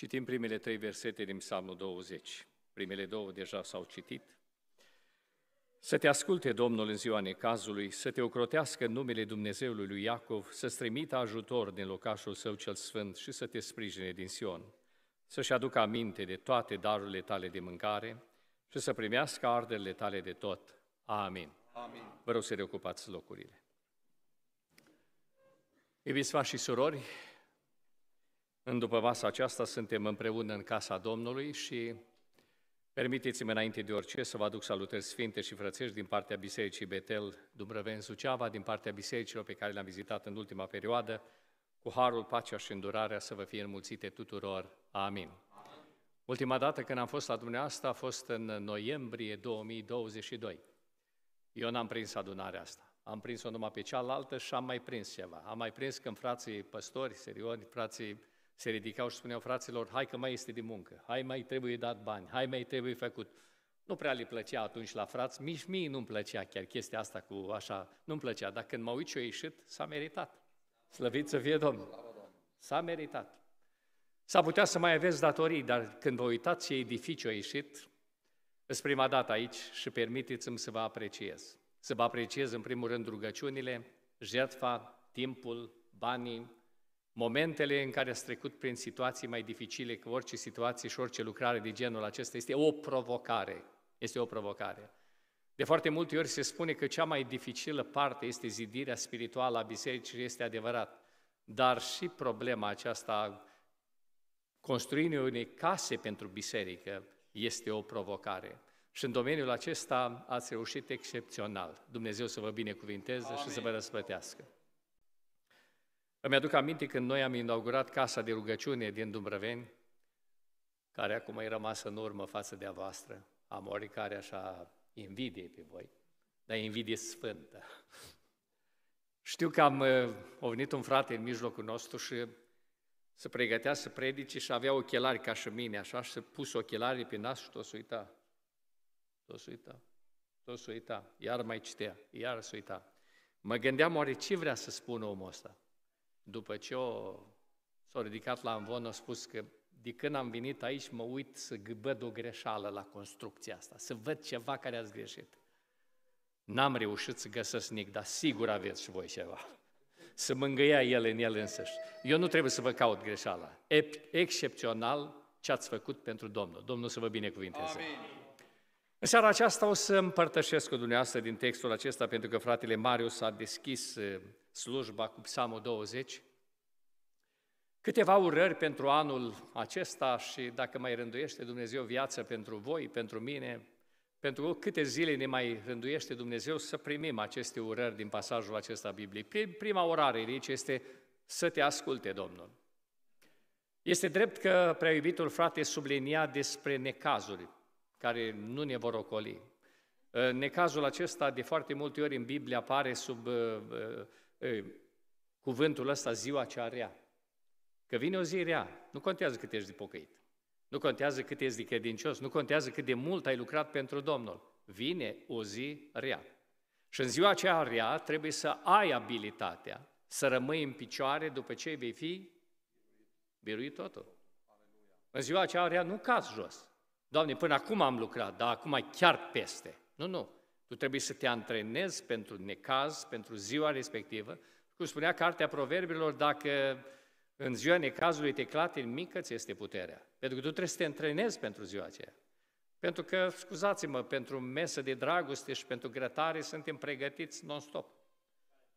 Citim primele trei versete din Psalmul 20. Primele două deja s-au citit. Să te asculte Domnul în ziua necazului, să te ocrotească în numele Dumnezeului lui Iacov, să-ți trimită ajutor din locașul său cel sfânt și să te sprijine din Sion, să-și aducă aminte de toate darurile tale de mâncare și să primească arderile tale de tot. Amin. Amin. Vă rog să reocupați locurile. Iubiți și surori, în după masa aceasta suntem împreună în casa Domnului și permiteți-mi înainte de orice să vă aduc salutări sfinte și frățești din partea Bisericii Betel Dumbrăven Suceava, din partea bisericilor pe care le-am vizitat în ultima perioadă, cu harul, pacea și îndurarea să vă fie înmulțite tuturor. Amin. Amin. Ultima dată când am fost la dumneavoastră a fost în noiembrie 2022. Eu n-am prins adunarea asta. Am prins-o numai pe cealaltă și am mai prins ceva. Am mai prins când frații păstori, serioni, frații se ridicau și spuneau fraților, hai că mai este de muncă, hai mai trebuie dat bani, hai mai trebuie făcut. Nu prea le plăcea atunci la frați, nici mie nu-mi plăcea chiar chestia asta cu așa, nu-mi plăcea, dar când mă uit și eu ieșit, s-a meritat. Slăvit să fie Domnul! S-a meritat. S-a putea să mai aveți datorii, dar când vă uitați ce edificiu a ieșit, îți prima dată aici și permiteți-mi să vă apreciez. Să vă apreciez în primul rând rugăciunile, jertfa, timpul, banii, momentele în care ați trecut prin situații mai dificile, cu orice situație și orice lucrare de genul acesta este o provocare. Este o provocare. De foarte multe ori se spune că cea mai dificilă parte este zidirea spirituală a bisericii și este adevărat. Dar și problema aceasta, construirii unei case pentru biserică, este o provocare. Și în domeniul acesta ați reușit excepțional. Dumnezeu să vă binecuvinteze Amin. și să vă răsplătească. Îmi aduc aminte când noi am inaugurat casa de rugăciune din Dumbrăveni, care acum e rămasă în urmă față de a voastră. Am oricare așa invidie pe voi, dar invidie sfântă. Știu că am, a uh, venit un frate în mijlocul nostru și se pregătea să predice și avea ochelari ca și mine, așa, și se pus ochelarii pe nas și tot se uita. Tot se uita. Tot se uita. Iar mai citea. Iar se uita. Mă gândeam, oare ce vrea să spună omul ăsta? după ce o, s-a ridicat la amvon, a spus că de când am venit aici mă uit să gâbăd o greșeală la construcția asta, să văd ceva care ați greșit. N-am reușit să găsesc nic, dar sigur aveți și voi ceva. Să mângâia el în el însăși. Eu nu trebuie să vă caut greșeala. Excepțional ce ați făcut pentru Domnul. Domnul să vă binecuvinteze. Amin. În seara aceasta o să împărtășesc cu dumneavoastră din textul acesta, pentru că fratele Marius a deschis slujba cu Psalmul 20, câteva urări pentru anul acesta și dacă mai rânduiește Dumnezeu viață pentru voi, pentru mine, pentru câte zile ne mai rânduiește Dumnezeu să primim aceste urări din pasajul acesta Biblie. Prima orare aici deci, este să te asculte, Domnul. Este drept că prea iubitul frate sublinia despre necazuri care nu ne vor ocoli. Necazul acesta de foarte multe ori în Biblie apare sub uh, uh, cuvântul ăsta, ziua cea rea. Că vine o zi rea, nu contează cât ești de pocăit, nu contează cât ești de credincios, nu contează cât de mult ai lucrat pentru Domnul. Vine o zi rea. Și în ziua aceea rea trebuie să ai abilitatea să rămâi în picioare după ce vei fi biruit totul. În ziua aceea rea nu cazi jos. Doamne, până acum am lucrat, dar acum chiar peste. Nu, nu. Tu trebuie să te antrenezi pentru necaz, pentru ziua respectivă. Cum spunea cartea proverbilor, dacă în ziua necazului te clati în mică, ți este puterea. Pentru că tu trebuie să te antrenezi pentru ziua aceea. Pentru că, scuzați-mă, pentru mesă de dragoste și pentru grătare suntem pregătiți non-stop.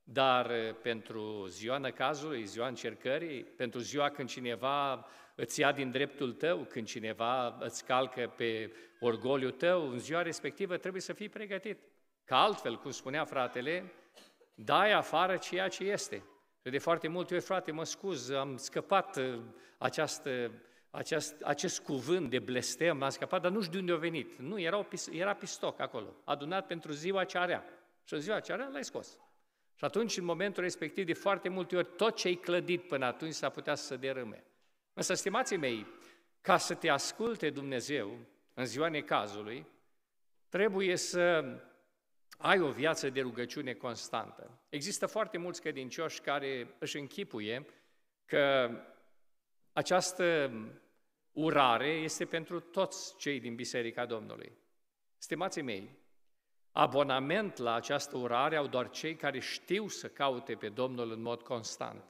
Dar eh, pentru ziua năcazului, ziua încercării, pentru ziua când cineva îți ia din dreptul tău, când cineva îți calcă pe orgoliu tău, în ziua respectivă trebuie să fii pregătit. Că altfel, cum spunea fratele, dai afară ceea ce este. De foarte mult eu frate, mă scuz, am scăpat eh, această, aceast, acest cuvânt de blestem, am scăpat, dar nu știu de unde a venit. Nu, era, o, era pistoc acolo, adunat pentru ziua ce area. Și în ziua ce area l-ai scos. Și atunci, în momentul respectiv, de foarte multe ori, tot ce ai clădit până atunci s a putea să se derâme. Însă, stimații mei, ca să te asculte Dumnezeu în ziua necazului, trebuie să ai o viață de rugăciune constantă. Există foarte mulți credincioși care își închipuie că această urare este pentru toți cei din Biserica Domnului. Stimații mei, Abonament la această urare au doar cei care știu să caute pe Domnul în mod constant,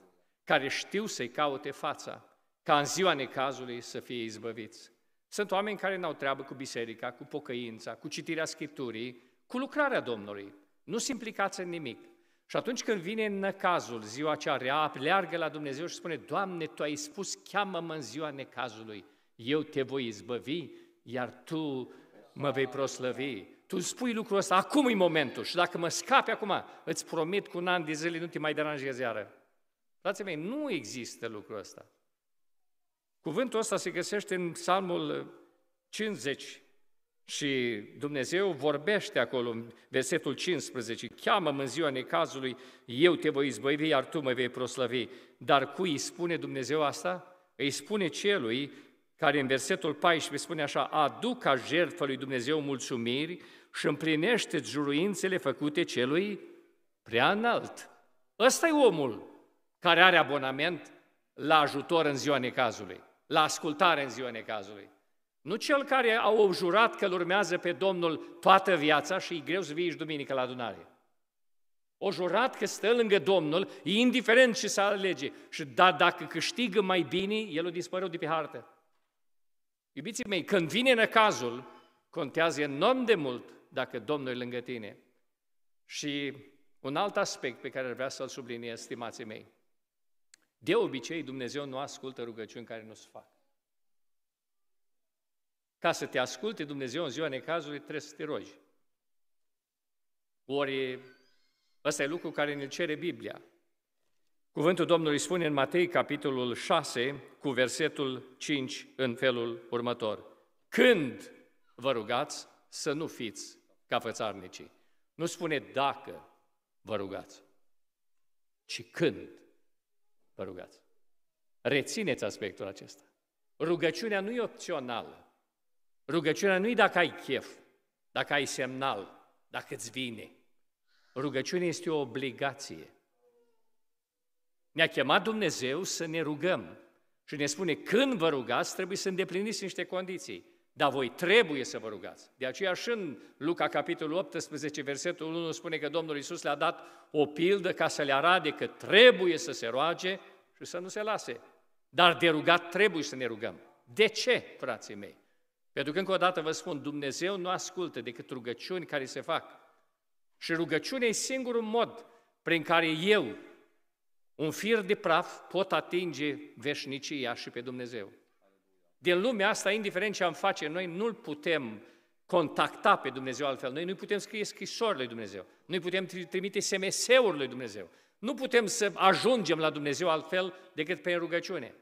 care știu să-i caute fața, ca în ziua necazului să fie izbăviți. Sunt oameni care n-au treabă cu biserica, cu pocăința, cu citirea Scripturii, cu lucrarea Domnului. Nu se implicați în nimic. Și atunci când vine necazul, ziua cea rea, leargă la Dumnezeu și spune, Doamne, Tu ai spus, cheamă-mă în ziua necazului, eu te voi izbăvi, iar Tu mă vei proslăvi tu îmi spui lucrul ăsta, acum e momentul și dacă mă scapi acum, îți promit cu un an de zile nu te mai deranjez iară. Frații mei, nu există lucrul ăsta. Cuvântul ăsta se găsește în Psalmul 50 și Dumnezeu vorbește acolo în versetul 15, cheamă în ziua necazului, eu te voi izbăvi, iar tu mă vei proslăvi. Dar cui îi spune Dumnezeu asta? Îi spune celui care în versetul 14 spune așa, Adu ca jertfă lui Dumnezeu mulțumiri și împlinește juruințele făcute celui prea înalt. Ăsta e omul care are abonament la ajutor în ziua necazului, la ascultare în ziua necazului. Nu cel care a jurat că îl urmează pe Domnul toată viața și e greu să vii și duminică la adunare. O jurat că stă lângă Domnul, indiferent ce să alege. Și da, dacă câștigă mai bine, el o dispărut de pe hartă. Iubiții mei, când vine cazul, contează enorm de mult dacă Domnul e lângă tine. Și un alt aspect pe care vreau să-l subliniez, stimații mei. De obicei, Dumnezeu nu ascultă rugăciuni care nu se fac. Ca să te asculte Dumnezeu în ziua necazului, trebuie să te rogi. Ori ăsta e lucru care ne cere Biblia. Cuvântul Domnului spune în Matei, capitolul 6, cu versetul 5, în felul următor. Când vă rugați să nu fiți ca fățarnicii. Nu spune dacă vă rugați, ci când vă rugați. Rețineți aspectul acesta. Rugăciunea nu e opțională. Rugăciunea nu e dacă ai chef, dacă ai semnal, dacă îți vine. Rugăciunea este o obligație. Ne-a chemat Dumnezeu să ne rugăm și ne spune când vă rugați trebuie să îndepliniți niște condiții. Dar voi trebuie să vă rugați. De aceea și în Luca capitolul 18, versetul 1 spune că Domnul Iisus le-a dat o pildă ca să le arate că trebuie să se roage și să nu se lase. Dar de rugat trebuie să ne rugăm. De ce, frații mei? Pentru că încă o dată vă spun, Dumnezeu nu ascultă decât rugăciuni care se fac. Și rugăciunea e singurul mod prin care eu un fir de praf pot atinge veșnicia și pe Dumnezeu. Din lumea asta, indiferent ce am face, noi nu-L putem contacta pe Dumnezeu altfel. Noi nu putem scrie scrisori lui Dumnezeu. Noi putem trimite SMS-uri lui Dumnezeu. Nu putem să ajungem la Dumnezeu altfel decât prin rugăciune.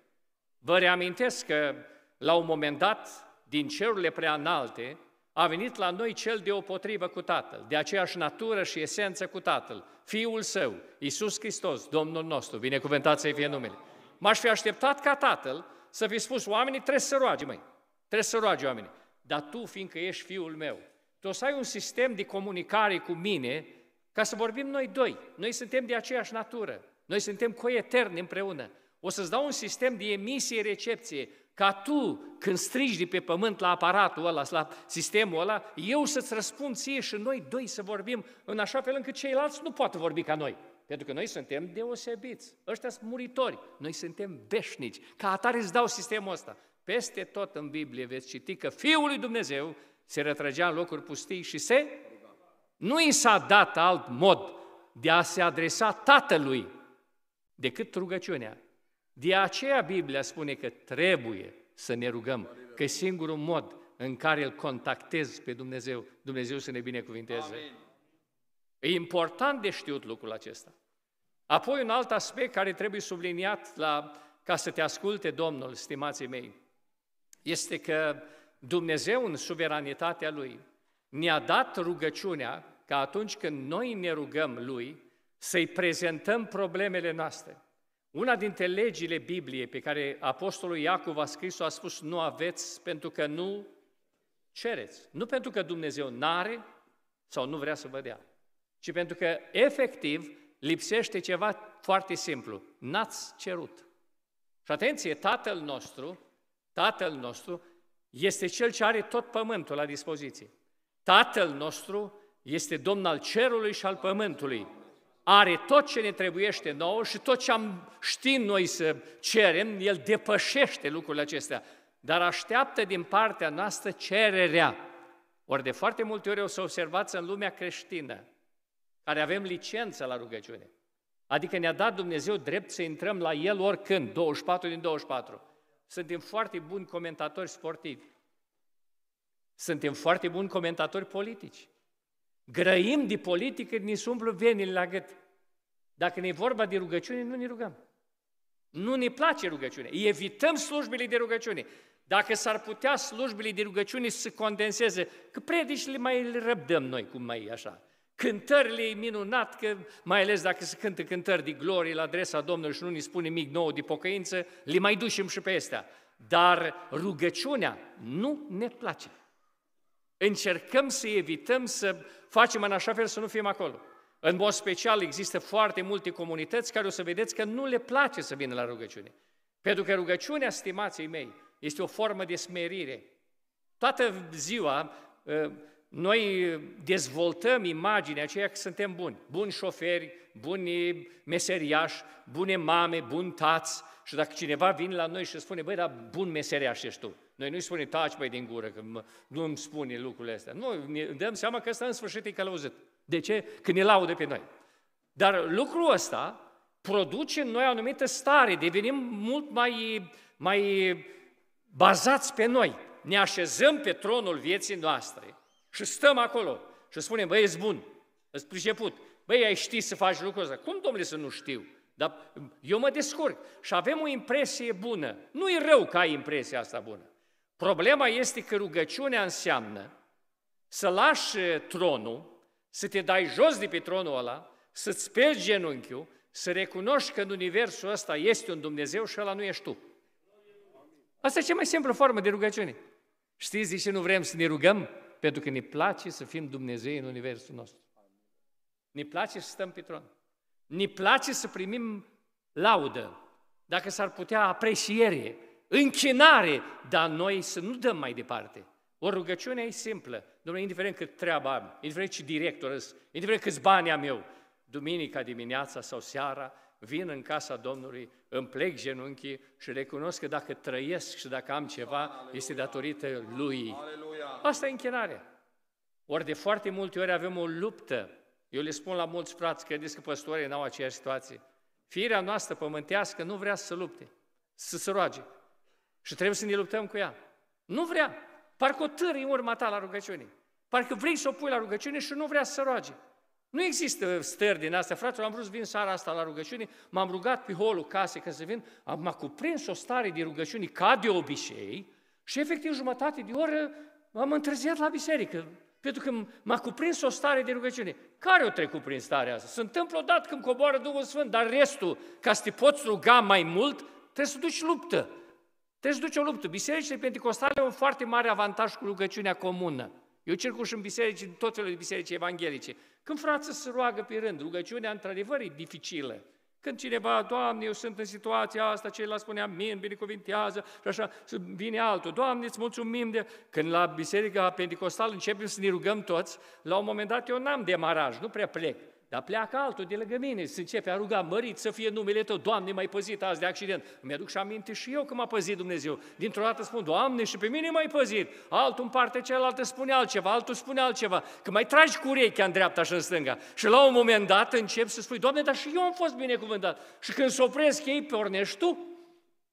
Vă reamintesc că la un moment dat, din cerurile prea înalte, a venit la noi cel potrivă cu Tatăl, de aceeași natură și esență cu Tatăl, Fiul Său, Iisus Hristos, Domnul nostru, binecuvântat să-i fie numele. M-aș fi așteptat ca Tatăl să fi spus, oamenii trebuie să roage, măi, trebuie să roage oamenii, dar tu, fiindcă ești Fiul meu, tu o să ai un sistem de comunicare cu mine ca să vorbim noi doi. Noi suntem de aceeași natură, noi suntem coeterni împreună. O să-ți dau un sistem de emisie-recepție, ca tu, când strigi de pe pământ la aparatul ăla, la sistemul ăla, eu să-ți răspund ție și noi doi să vorbim în așa fel încât ceilalți nu pot vorbi ca noi. Pentru că noi suntem deosebiți, ăștia sunt muritori, noi suntem veșnici. Ca atare îți dau sistemul ăsta. Peste tot în Biblie veți citi că Fiul lui Dumnezeu se retrăgea în locuri pustii și se... Nu i s-a dat alt mod de a se adresa Tatălui decât rugăciunea. De aceea Biblia spune că trebuie să ne rugăm, că e singurul mod în care îl contactezi pe Dumnezeu, Dumnezeu să ne binecuvinteze. Amin. E important de știut lucrul acesta. Apoi un alt aspect care trebuie subliniat la, ca să te asculte Domnul, stimații mei, este că Dumnezeu în suveranitatea Lui ne-a dat rugăciunea ca atunci când noi ne rugăm Lui să-i prezentăm problemele noastre. Una dintre legile Bibliei pe care Apostolul Iacov a scris-o a spus nu aveți pentru că nu cereți. Nu pentru că Dumnezeu n-are sau nu vrea să vă dea, ci pentru că efectiv lipsește ceva foarte simplu. N-ați cerut. Și atenție, Tatăl nostru, Tatăl nostru este Cel ce are tot pământul la dispoziție. Tatăl nostru este Domn al cerului și al pământului are tot ce ne trebuiește nouă și tot ce am ști noi să cerem, El depășește lucrurile acestea, dar așteaptă din partea noastră cererea. Ori de foarte multe ori o să observați în lumea creștină, care avem licență la rugăciune, adică ne-a dat Dumnezeu drept să intrăm la El oricând, 24 din 24. Suntem foarte buni comentatori sportivi, suntem foarte buni comentatori politici, Grăim de politică, ni se umplu venile la gât. Dacă ne e vorba de rugăciune, nu ne rugăm. Nu ne place rugăciune. Evităm slujbele de rugăciune. Dacă s-ar putea slujbele de rugăciune să condenseze, că predicile mai le răbdăm noi, cum mai e așa. Cântările e minunat, că, mai ales dacă se cântă cântări de glorie la adresa Domnului și nu ne spune nimic nou de pocăință, le mai ducem și pe astea. Dar rugăciunea nu ne place. Încercăm să evităm să facem în așa fel să nu fim acolo. În mod special, există foarte multe comunități care o să vedeți că nu le place să vină la rugăciune. Pentru că rugăciunea, stimații mei, este o formă de smerire. Toată ziua ă, noi dezvoltăm imaginea aceea că suntem buni. Buni șoferi, buni meseriași, bune mame, buni tați. Și dacă cineva vine la noi și spune, băi, dar bun meseriaș ești tu. Noi nu-i spunem, taci, băi, din gură, că nu îmi spune lucrurile astea. Nu, ne dăm seama că ăsta în sfârșit e călăuzit. De ce? Când ne laudă pe noi. Dar lucrul ăsta produce în noi o anumită stare, devenim mult mai, mai bazați pe noi. Ne așezăm pe tronul vieții noastre și stăm acolo și spunem, băi, ești bun, ești priceput, băi, ai ști să faci lucrul ăsta. Cum, domnule, să nu știu? Dar eu mă descurc și avem o impresie bună. Nu e rău că ai impresia asta bună. Problema este că rugăciunea înseamnă să lași tronul să te dai jos de pe tronul ăla, să-ți speli genunchiul, să recunoști că în universul ăsta este un Dumnezeu și ăla nu ești tu. Asta e cea mai simplă formă de rugăciune. Știți de ce nu vrem să ne rugăm? Pentru că ne place să fim Dumnezei în universul nostru. Ne place să stăm pe tron. Ne place să primim laudă, dacă s-ar putea apreciere, închinare, dar noi să nu dăm mai departe. O rugăciune e simplă. Domnule, indiferent cât treaba am, indiferent ce director indiferent câți bani am eu, duminica dimineața sau seara, vin în casa Domnului, îmi plec genunchii și recunosc că dacă trăiesc și dacă am ceva, Aleluia. este datorită Lui. Aleluia. Asta e închinare. Ori de foarte multe ori avem o luptă. Eu le spun la mulți frați, credeți că păstorii n-au aceeași situație. Firea noastră pământească nu vrea să lupte, să se roage. Și trebuie să ne luptăm cu ea. Nu vrea. Parcă o târi în urma ta la rugăciune. Parcă vrei să o pui la rugăciune și nu vrea să se roage. Nu există stări din astea, fratele, am vrut să vin seara asta la rugăciune, m-am rugat pe holul casei când să vin, m-a cuprins o stare de rugăciune ca de obicei și efectiv jumătate de oră am întârziat la biserică, pentru că m-a cuprins o stare de rugăciune. Care o trecut prin starea asta? Se întâmplă odată când coboară Duhul Sfânt, dar restul, ca să te poți ruga mai mult, trebuie să duci luptă. Trebuie să duci o luptă. Bisericile pentecostale au un foarte mare avantaj cu rugăciunea comună. Eu și în biserici, în tot felul de biserici evanghelice. Când frață se roagă pe rând, rugăciunea într-adevăr e dificilă. Când cineva, Doamne, eu sunt în situația asta, ceilalți spune amin, binecuvintează și așa, vine altul, Doamne, îți mulțumim de... Când la biserica pentecostală începem să ne rugăm toți, la un moment dat eu n-am demaraj, nu prea plec. Dar pleacă altul de lângă mine și se începe a ruga, mărit să fie numele Tău, Doamne, mai păzit azi de accident. Îmi aduc și aminte și eu că m-a păzit Dumnezeu. Dintr-o dată spun, Doamne, și pe mine mai păzit. Altul în parte cealaltă spune altceva, altul spune altceva. Că mai tragi cu urechea în dreapta și în stânga. Și la un moment dat încep să spui, Doamne, dar și eu am fost binecuvântat. Și când se opresc ei, pornești Tu.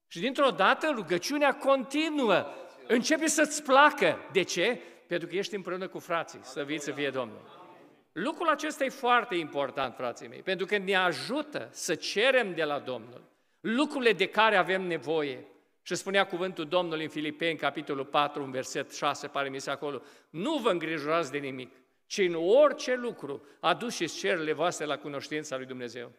Și dintr-o dată rugăciunea continuă. Începe să-ți placă. De ce? Pentru că ești împreună cu frații. vii să fie Domnul. Lucrul acesta e foarte important, frații mei, pentru că ne ajută să cerem de la Domnul lucrurile de care avem nevoie. Și spunea cuvântul Domnului în Filipeni, capitolul 4, în verset 6, pare mi se acolo, nu vă îngrijorați de nimic, ci în orice lucru aduceți cerurile voastre la cunoștința lui Dumnezeu.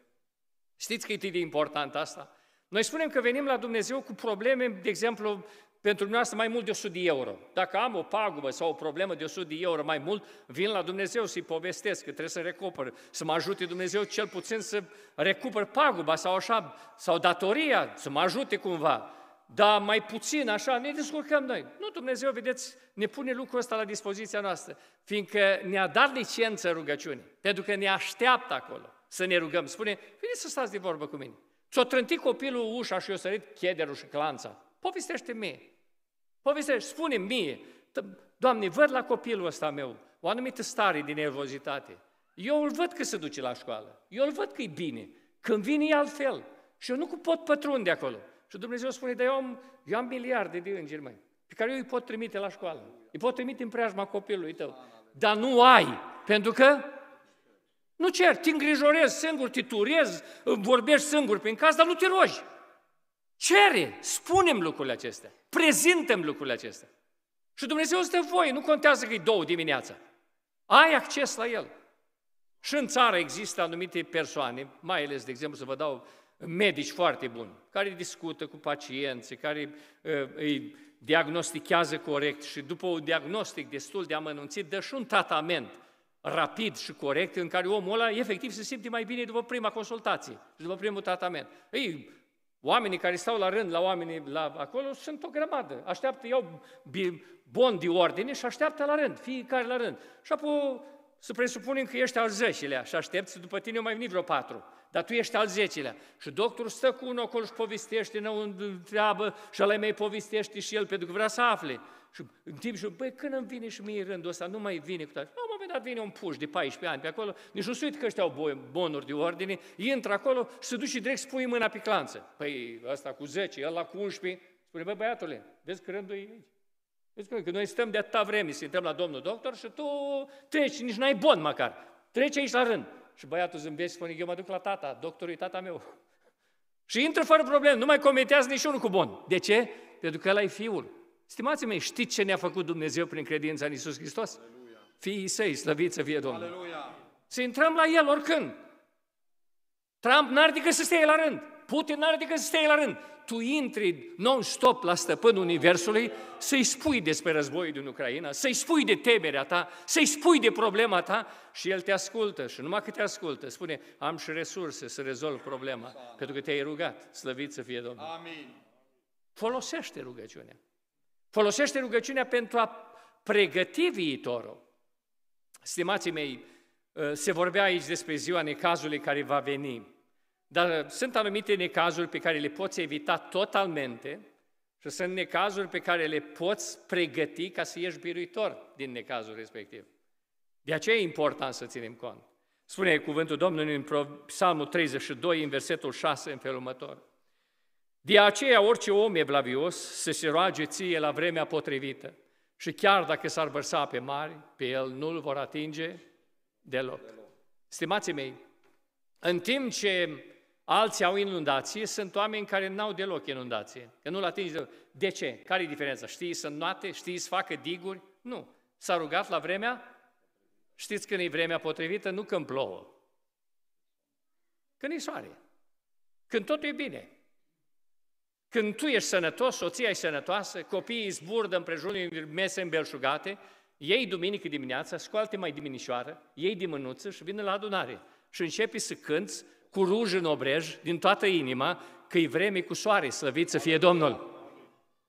Știți cât e de important asta? Noi spunem că venim la Dumnezeu cu probleme, de exemplu, pentru dumneavoastră mai mult de 100 de euro. Dacă am o pagubă sau o problemă de 100 de euro mai mult, vin la Dumnezeu să-i povestesc că trebuie să recupăr, să mă ajute Dumnezeu cel puțin să recupăr paguba sau așa, sau datoria, să mă ajute cumva. Dar mai puțin așa, ne descurcăm noi. Nu, Dumnezeu, vedeți, ne pune lucrul ăsta la dispoziția noastră, fiindcă ne-a dat licență rugăciunii, pentru că ne așteaptă acolo să ne rugăm. Spune, veniți să stați de vorbă cu mine. Ți-o trânti copilul ușa și eu sărit chederul și clanța povestește mie. Povestește, spune mie, Doamne, văd la copilul ăsta meu o anumită stare de nervozitate. Eu îl văd că se duce la școală, eu îl văd că e bine, când vine e altfel și eu nu pot pătrunde acolo. Și Dumnezeu spune, dar eu am, eu am miliarde de îngeri, mai, pe care eu îi pot trimite la școală, îi pot trimite în preajma copilului tău. Dar nu ai, pentru că nu cer, te îngrijorezi singur, te turezi, vorbești singur prin casă, dar nu te rogi. Cere, spunem lucrurile acestea, prezintem lucrurile acestea. Și Dumnezeu este voie, nu contează că e două dimineața. Ai acces la El. Și în țară există anumite persoane, mai ales, de exemplu, să vă dau medici foarte buni, care discută cu pacienții, care uh, îi diagnostichează corect și după un diagnostic destul de amănunțit, dă și un tratament rapid și corect în care omul ăla efectiv se simte mai bine după prima consultație și după primul tratament. Ei, Oamenii care stau la rând la oamenii la, acolo sunt o grămadă. Așteaptă, iau bon de ordine și așteaptă la rând, fiecare la rând. Și apoi să presupunem că ești al zecilea și aștepți, după tine mai venit vreo patru, dar tu ești al zecilea. Și doctorul stă cu unul acolo și povestește, nu treabă, și ăla mai povestește și el, pentru că vrea să afle. Și în timp și băi, când îmi vine și mie rândul ăsta, nu mai vine cu tare. Nu moment dat vine un puș de 14 ani pe acolo, nici nu se că ăștia au bonuri de ordine, intră acolo și se duce direct spui mâna pe clanță. Păi ăsta cu 10, ăla cu 11, spune, bă, băiatule, vezi că rândul e aici. Vezi că, că noi stăm de atâta vreme, suntem la domnul doctor și tu treci, nici n-ai bon măcar. Treci aici la rând. Și băiatul zâmbește și spune, eu mă duc la tata, doctorul e tata meu. Și intră fără problem, nu mai comentează niciunul cu bon. De ce? Pentru că ăla e fiul. Stimați mei, știți ce ne-a făcut Dumnezeu prin credința în Isus Hristos? fiii săi, slăviți să fie Domnul. Aleluia. Să intrăm la el oricând. Trump n-ar decât să stea la rând. Putin n-are decât să stea la rând. Tu intri non-stop la stăpânul Universului să-i spui despre războiul din Ucraina, să-i spui de temerea ta, să-i spui de problema ta și el te ascultă și numai că te ascultă spune, am și resurse să rezolv problema, Amin. pentru că te-ai rugat, slăvit să fie Domnul. Amin. Folosește rugăciunea. Folosește rugăciunea pentru a pregăti viitorul. Stimații mei, ă, se vorbea aici despre ziua necazului care va veni, dar ă, sunt anumite necazuri pe care le poți evita totalmente și sunt necazuri pe care le poți pregăti ca să ieși biruitor din necazul respectiv. De aceea e important să ținem cont. Spune cuvântul Domnului în Psalmul 32, în versetul 6, în felul următor. De aceea orice om e blavios să se roage ție la vremea potrivită, și chiar dacă s-ar vărsa pe mari, pe el nu-l vor atinge deloc. Stimații mei, în timp ce alții au inundație, sunt oameni care n-au deloc inundație, că nu-l atinge deloc. De ce? Care e diferența? Știi să noate? Știi să facă diguri? Nu. S-a rugat la vremea? Știți când e vremea potrivită? Nu când plouă. Când e soare. Când totul e bine. Când tu ești sănătos, soția e sănătoasă, copiii zburdă împrejurul mese îmbelșugate, ei duminică dimineața, scoală mai diminișoară, ei din și vin la adunare și începi să cânți cu ruj în obrej, din toată inima, că e vreme cu soare, slăvit să fie Domnul.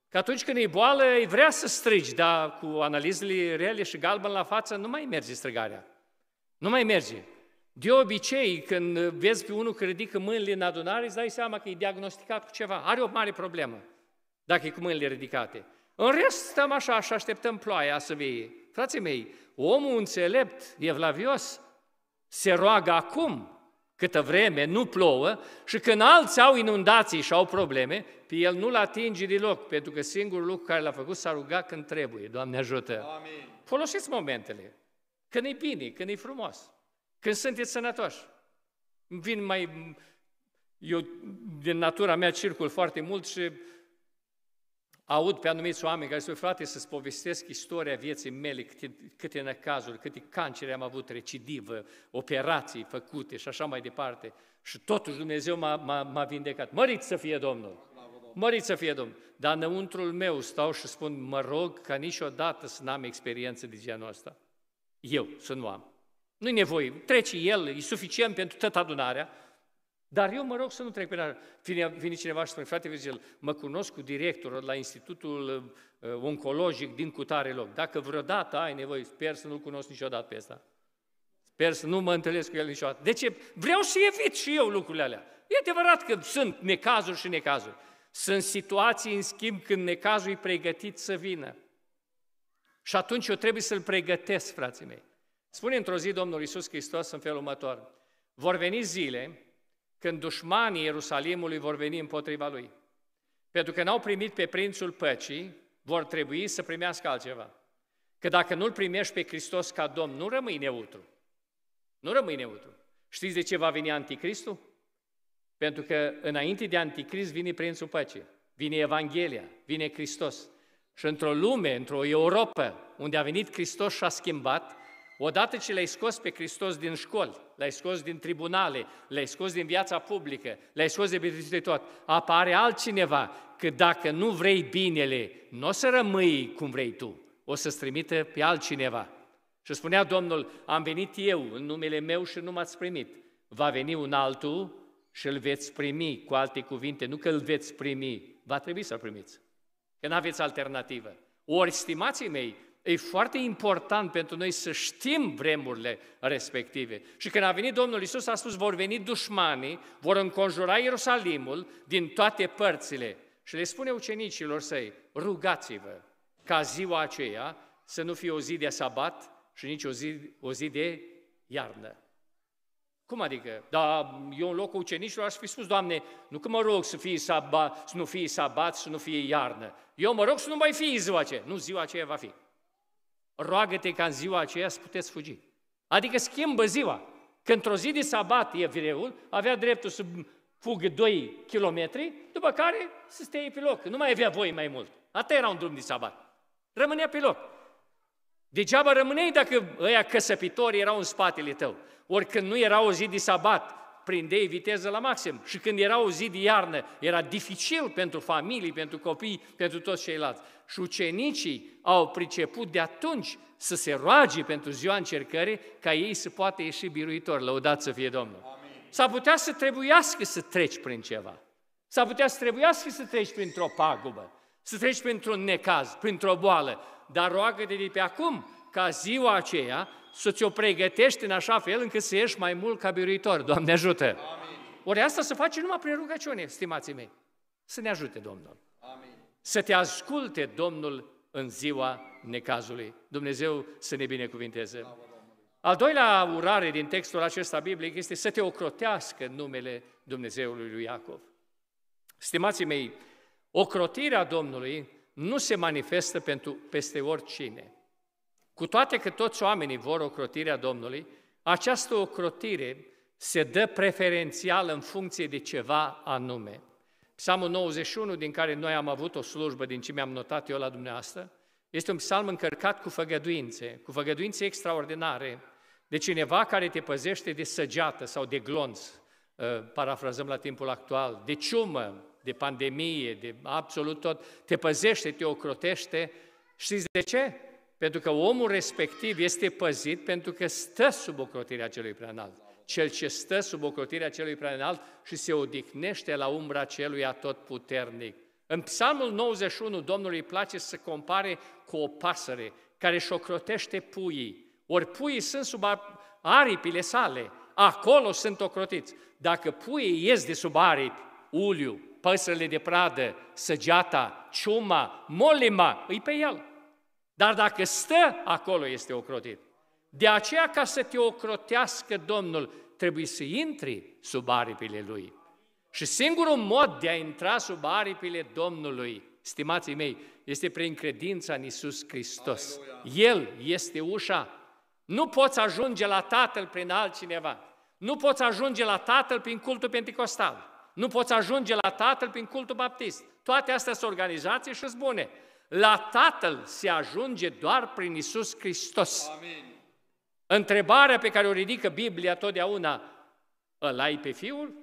Că atunci când e boală, îi vrea să strigi, dar cu analizele rele și galben la față, nu mai merge strigarea. Nu mai merge. De obicei, când vezi pe unul că ridică mâinile în adunare, îți dai seama că e diagnosticat cu ceva, are o mare problemă, dacă e cu mâinile ridicate. În rest, stăm așa și așteptăm ploaia să vie. Frații mei, omul înțelept, evlavios, se roagă acum, câtă vreme nu plouă, și când alții au inundații și au probleme, pe el nu-l atinge deloc, pentru că singurul lucru care l-a făcut s-a rugat când trebuie, Doamne ajută. Amin. Folosiți momentele, când e bine, când e frumos. Când sunteți sănătoși. Vin mai... Eu, din natura mea, circul foarte mult și aud pe anumiți oameni care spun, frate, să-ți povestesc istoria vieții mele, câte, câte năcazuri, câte cancere am avut, recidivă, operații făcute și așa mai departe. Și totuși Dumnezeu m-a, m-a, m-a vindecat. Mărit să fie Domnul! Mărit să fie Domnul! Dar înăuntrul meu stau și spun, mă rog ca niciodată să n-am experiență de genul ăsta. Eu să nu am. Nu-i nevoie, trece el, e suficient pentru toată adunarea, dar eu mă rog să nu trec pe așa. Vine, vine cineva și spune, frate Virgil, mă cunosc cu directorul la Institutul uh, Oncologic din Cutare Loc. Dacă vreodată ai nevoie, sper să nu-l cunosc niciodată pe asta. Sper să nu mă întâlnesc cu el niciodată. De deci, ce? Vreau să evit și eu lucrurile alea. E adevărat că sunt necazuri și necazuri. Sunt situații, în schimb, când necazul e pregătit să vină. Și atunci eu trebuie să-l pregătesc, frații mei. Spune într-o zi Domnul Isus Hristos în felul următor, vor veni zile când dușmanii Ierusalimului vor veni împotriva lui. Pentru că n-au primit pe Prințul Păcii, vor trebui să primească altceva. Că dacă nu-L primești pe Hristos ca Domn, nu rămâi neutru. Nu rămâi neutru. Știți de ce va veni anticristul? Pentru că înainte de anticrist vine Prințul Păcii, vine Evanghelia, vine Hristos. Și într-o lume, într-o Europa, unde a venit Hristos și a schimbat, Odată ce l-ai scos pe Hristos din școli, l-ai scos din tribunale, l-ai scos din viața publică, l-ai scos de de tot, apare altcineva că dacă nu vrei binele, nu o să rămâi cum vrei tu, o să-ți trimită pe altcineva. Și spunea Domnul, am venit eu în numele meu și nu m-ați primit. Va veni un altul și îl veți primi, cu alte cuvinte, nu că îl veți primi, va trebui să-l primiți, că nu aveți alternativă. Ori, stimații mei, E foarte important pentru noi să știm vremurile respective. Și când a venit Domnul Isus, a spus, vor veni dușmanii, vor înconjura Ierusalimul din toate părțile. Și le spune ucenicilor săi, rugați-vă ca ziua aceea să nu fie o zi de sabat și nici o zi, o zi de iarnă. Cum adică? Dar eu în locul ucenicilor aș fi spus, Doamne, nu că mă rog să, fie sabat, să nu fie sabat, să nu fie iarnă. Eu mă rog să nu mai fie ziua aceea. Nu, ziua aceea va fi roagă-te ca în ziua aceea să puteți fugi. Adică schimbă ziua. Când într-o zi de sabat evreul avea dreptul să fugă 2 km, după care să stea pe loc. Nu mai avea voie mai mult. Atât era un drum de sabat. Rămânea pe loc. Degeaba rămâneai dacă ăia căsăpitori erau în spatele tău. Ori când nu era o zi de sabat, prindei viteză la maxim. Și când era o zi de iarnă, era dificil pentru familii, pentru copii, pentru toți ceilalți. Și ucenicii au priceput de atunci să se roage pentru ziua încercării, ca ei să poată ieși biruitori. Lăudați să fie Domnul! S-ar putea să trebuiască să treci prin ceva. S-ar putea să trebuiască să treci printr-o pagubă, să treci printr-un necaz, printr-o boală, dar roagă-te de pe acum ca ziua aceea să ți-o pregătești în așa fel încât să ieși mai mult ca biruitor. Doamne ajută! Amin. Ori asta se face numai prin rugăciune, stimații mei. Să ne ajute Domnul. Amin. Să te asculte Domnul în ziua necazului. Dumnezeu să ne binecuvinteze. Al doilea urare din textul acesta biblic este să te ocrotească numele Dumnezeului lui Iacov. Stimații mei, ocrotirea Domnului nu se manifestă pentru peste oricine. Cu toate că toți oamenii vor ocrotirea Domnului, această ocrotire se dă preferențial în funcție de ceva anume. Psalmul 91, din care noi am avut o slujbă, din ce mi-am notat eu la dumneavoastră, este un psalm încărcat cu făgăduințe, cu făgăduințe extraordinare, de cineva care te păzește de săgeată sau de glonț, ă, parafrazăm la timpul actual, de ciumă, de pandemie, de absolut tot, te păzește, te ocrotește. Știți de ce? Pentru că omul respectiv este păzit pentru că stă sub ocrotirea celui preanalt. Cel ce stă sub ocrotirea celui preanalt și se odihnește la umbra celui atotputernic. În Psalmul 91, Domnul îi place să compare cu o pasăre care își ocrotește puii. Ori puii sunt sub aripile sale, acolo sunt ocrotiți. Dacă puii ies de sub aripi, uliu, păsările de pradă, săgeata, ciuma, molima, îi pe el. Dar dacă stă, acolo este ocrotit. De aceea, ca să te ocrotească Domnul, trebuie să intri sub aripile Lui. Și singurul mod de a intra sub aripile Domnului, stimații mei, este prin credința în Isus Hristos. Aleluia. El este ușa. Nu poți ajunge la Tatăl prin altcineva. Nu poți ajunge la Tatăl prin cultul pentecostal. Nu poți ajunge la Tatăl prin cultul baptist. Toate astea sunt organizații și sunt bune. La Tatăl se ajunge doar prin Isus Hristos. Amin. Întrebarea pe care o ridică Biblia totdeauna, îl ai pe Fiul?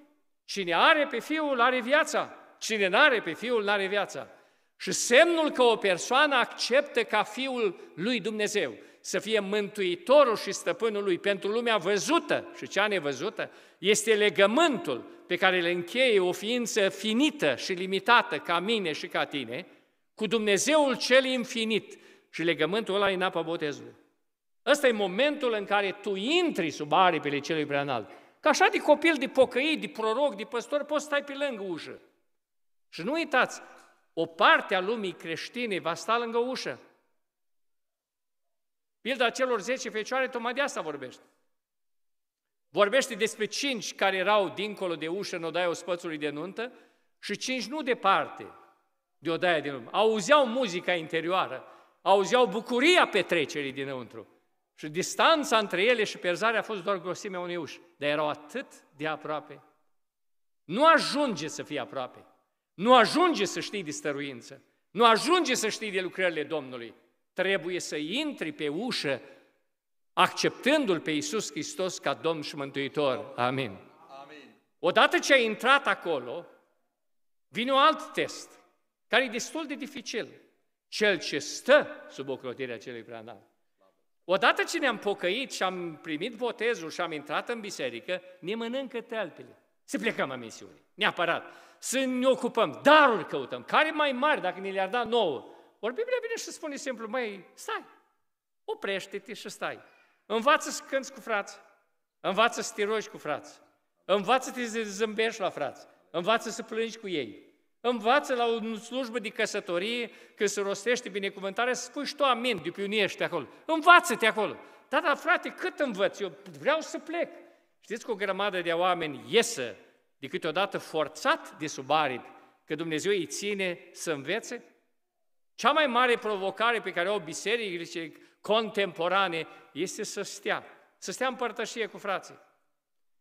Cine are pe Fiul, are viața. Cine nu are pe Fiul, nu are viața. Și semnul că o persoană acceptă ca Fiul lui Dumnezeu să fie Mântuitorul și Stăpânul lui pentru lumea văzută și cea nevăzută, este legământul pe care îl încheie o ființă finită și limitată ca mine și ca tine – cu Dumnezeul cel infinit și legământul ăla e în apa botezului. Ăsta e momentul în care tu intri sub aripile celui înalt. Ca așa de copil, de pocăit, de proroc, de păstor, poți stai pe lângă ușă. Și nu uitați, o parte a lumii creștine va sta lângă ușă. Pilda celor 10 fecioare, tocmai de asta vorbește. Vorbește despre cinci care erau dincolo de ușă în odaia ospățului de nuntă și cinci nu departe, de odaia din urmă. Auzeau muzica interioară, auzeau bucuria petrecerii dinăuntru. Și distanța între ele și pierzarea a fost doar grosimea unei uși, dar erau atât de aproape. Nu ajunge să fii aproape. Nu ajunge să știi de stăruință. Nu ajunge să știi de lucrările Domnului. Trebuie să intri pe ușă acceptându-L pe Iisus Hristos ca Domn și Mântuitor. Amin. Amin. Odată ce ai intrat acolo, vine un alt test care e destul de dificil. Cel ce stă sub ocrotirea celui înalt. Odată ce ne-am pocăit și am primit botezul și am intrat în biserică, ne mănâncă tălpile. Să plecăm în misiune, neapărat. Să ne ocupăm, daruri căutăm. Care mai mari dacă ne le-ar da nouă? Ori Biblia vine și spune simplu, mai stai, oprește-te și stai. Învață să cânți cu frați, învață să te rogi cu frați, învață să te zâmbești la frați, învață să plângi cu ei, Învață la o slujbă de căsătorie, când se rostește binecuvântarea, să spui și tu amin, de pe acolo. Învață-te acolo. Da, da frate, cât învăț? Eu vreau să plec. Știți că o grămadă de oameni iesă de câteodată forțat de sub aripi, că Dumnezeu îi ține să învețe? Cea mai mare provocare pe care o biserică contemporane este să stea, să stea în părtășie cu frații.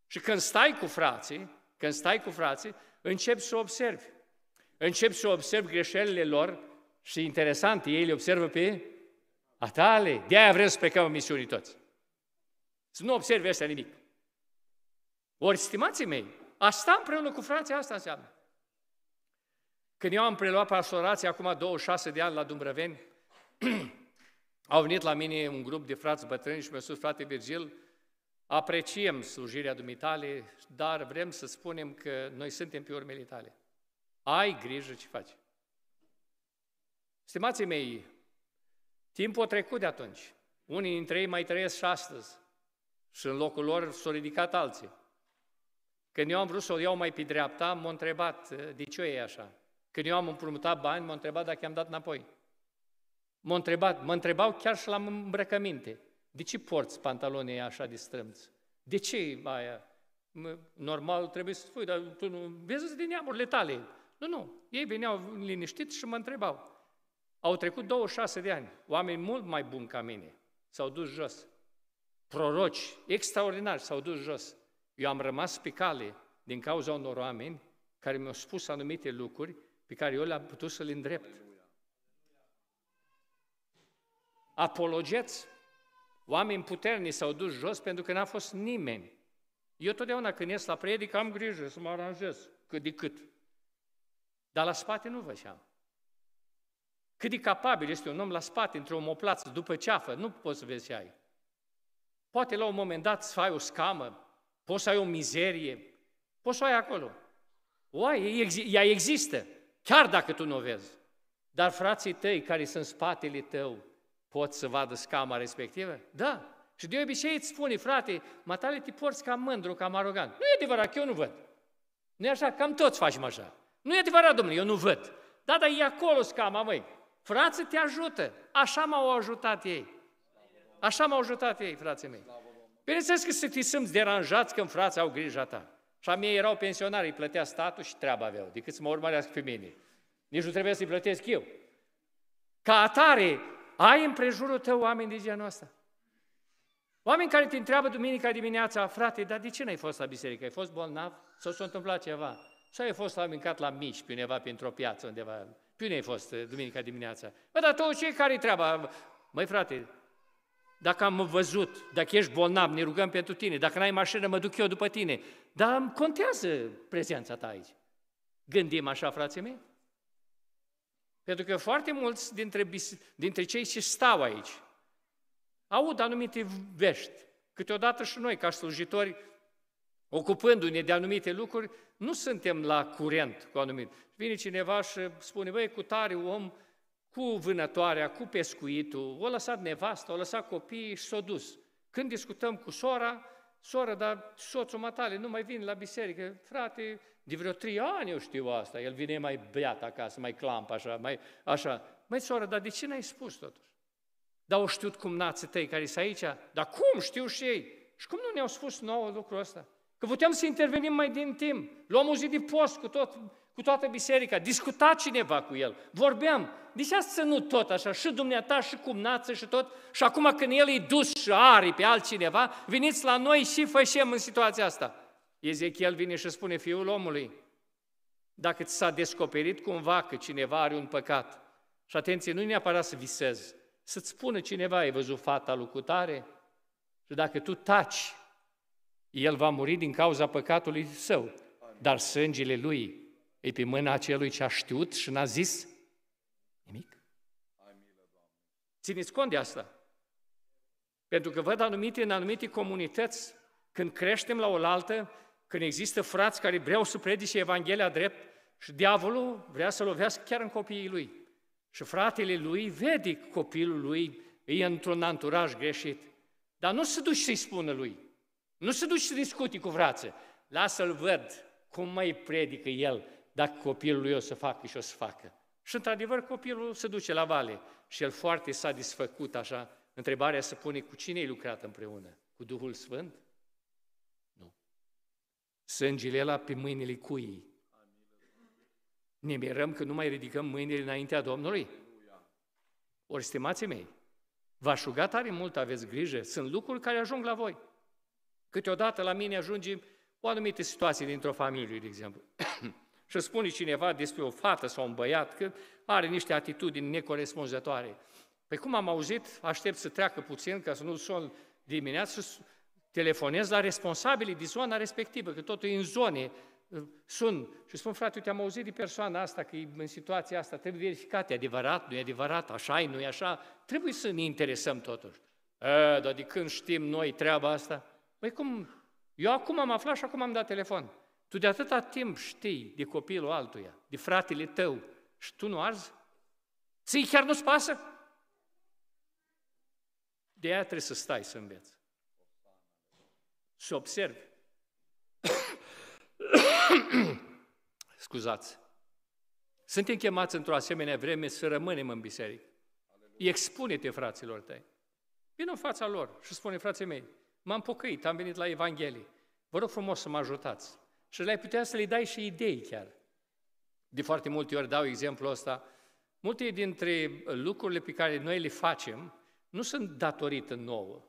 Și când stai cu frații, când stai cu frații, începi să observi încep să observ greșelile lor și interesant, ei le observă pe atale. De-aia vrem să plecăm în misiuni toți. Să nu observi ăștia nimic. Ori, stimații mei, asta împreună cu frații, asta înseamnă. Când eu am preluat pastorația acum 26 de ani la Dumbrăveni, au venit la mine un grup de frați bătrâni și mi-a spus, frate Virgil, apreciem slujirea dumitale, dar vrem să spunem că noi suntem pe urmele tale. Ai grijă ce faci. Stimații mei, timpul a trecut de atunci. Unii dintre ei mai trăiesc și astăzi. Și în locul lor s-au ridicat alții. Când eu am vrut să o iau mai pe dreapta, m-au întrebat eh, de ce e așa. Când eu am împrumutat bani, m-au întrebat dacă i-am dat înapoi. M-au întrebat, mă întrebau chiar și la îmbrăcăminte. De ce porți pantalonii așa de strâmți? De ce aia? Normal trebuie să spui, dar tu nu... Vezi din neamurile tale. Nu, nu. Ei veneau liniștiți și mă întrebau. Au trecut 26 de ani, oameni mult mai buni ca mine s-au dus jos. Proroci extraordinari s-au dus jos. Eu am rămas pe cale din cauza unor oameni care mi-au spus anumite lucruri pe care eu le-am putut să le îndrept. Apologeți, oameni puternici s-au dus jos pentru că n-a fost nimeni. Eu totdeauna când ies la predică am grijă să mă aranjez cât de cât. Dar la spate nu făceam. Cât de capabil este un om la spate, într-o omoplață, după ceafă, nu poți să vezi ce ai. Poate la un moment dat să ai o scamă, poți să ai o mizerie, poți să ai acolo. ai, ea există, chiar dacă tu nu o vezi. Dar frații tăi care sunt spatele tău pot să vadă scama respectivă? Da. Și de obicei îți spune, frate, tale te porți cam mândru, cam arogant. Nu e adevărat că eu nu văd. Nu e așa, cam toți facem așa. Nu e adevărat, domnule, eu nu văd. Da, dar e acolo scama, măi. Frață, te ajută. Așa m-au ajutat ei. Așa m-au ajutat ei, frații mei. Bineînțeles că să te simți deranjați când frații au grija ta. Și a mie erau pensionari, îi plătea statul și treaba aveau, decât să mă urmărească pe mine. Nici nu trebuie să-i plătesc eu. Ca atare, ai în prejurul tău oameni de genul ăsta. Oameni care te întreabă duminica dimineața, frate, dar de ce n-ai fost la biserică? Ai fost bolnav? Sau s-a întâmplat ceva? Și ai fost mâncat la mici, pe undeva, printr-o piață, undeva. Pe unde ai fost eh, duminica dimineața? Bă, dar tu ce care treaba? Măi, frate, dacă am văzut, dacă ești bolnav, ne rugăm pentru tine, dacă n-ai mașină, mă duc eu după tine. Dar îmi contează prezența ta aici. Gândim așa, frații mei? Pentru că foarte mulți dintre, dintre cei ce stau aici aud anumite vești. Câteodată și noi, ca slujitori, ocupându-ne de anumite lucruri, nu suntem la curent cu anumite. Vine cineva și spune, băi, cu tare om, cu vânătoarea, cu pescuitul, o lăsat nevasta, o lăsat copiii și s-o dus. Când discutăm cu sora, sora, dar soțul matale nu mai vine la biserică, frate, de vreo trei ani eu știu asta, el vine mai beat acasă, mai clamp, așa, mai așa. Mai sora, dar de ce n-ai spus totuși? Dar o știut cum nații tăi care sunt aici? Dar cum știu și ei? Și cum nu ne-au spus nouă lucrul ăsta? Că putem să intervenim mai din timp. Luăm o zi de post cu, tot, cu toată biserica, discuta cineva cu el, vorbeam. De deci asta să nu tot așa, și dumneata, și cumnață, și tot. Și acum când el îi dus și are pe altcineva, veniți la noi și fășem în situația asta. Ezechiel vine și spune, fiul omului, dacă ți s-a descoperit cumva că cineva are un păcat, și atenție, nu neapărat să visezi, să-ți spună cineva, ai văzut fata lucutare? Și dacă tu taci, el va muri din cauza păcatului său, dar sângele lui e pe mâna acelui ce a știut și n-a zis nimic. Țineți cont de asta. Pentru că văd anumite în anumite comunități, când creștem la oaltă, când există frați care vreau să predice Evanghelia drept și diavolul vrea să lovească chiar în copiii lui. Și fratele lui vede copilul lui e într-un anturaj greșit. Dar nu se duce să-i spună lui. Nu se duci să discuti cu frață. Lasă-l văd cum mai predică el dacă copilul lui o să facă și o să facă. Și într-adevăr copilul se duce la vale și el foarte satisfăcut așa. Întrebarea se pune cu cine ai lucrat împreună? Cu Duhul Sfânt? Nu. Sângele la pe mâinile cuii. Ne mirăm că nu mai ridicăm mâinile înaintea Domnului? Ori, stimații mei, v-aș ruga tare mult, aveți grijă, sunt lucruri care ajung la voi. Câteodată la mine ajunge o anumită situație dintr-o familie, de exemplu. și spune cineva despre o fată sau un băiat că are niște atitudini necorespunzătoare. Pe păi cum am auzit, aștept să treacă puțin ca să nu sun dimineața și telefonez la responsabilii din zona respectivă, că totul e în zone, uh, sun și spun, frate, uite, am auzit de persoana asta că e în situația asta, trebuie verificat, e adevărat, nu e adevărat, așa e, nu e așa, trebuie să ne interesăm totuși. E, dar de când știm noi treaba asta? Păi cum? Eu acum am aflat și acum am dat telefon. Tu de atâta timp știi de copilul altuia, de fratele tău, și tu nu arzi? Ții chiar nu-ți pasă? De aia trebuie să stai să înveți. Să observi. Scuzați. Suntem chemați într-o asemenea vreme să rămânem în biserică. Expune-te fraților tăi. Vino în fața lor și spune, frații mei, m-am pocăit, am venit la Evanghelie. Vă rog frumos să mă ajutați. Și le-ai putea să le dai și idei chiar. De foarte multe ori dau exemplul ăsta. Multe dintre lucrurile pe care noi le facem nu sunt datorită nouă.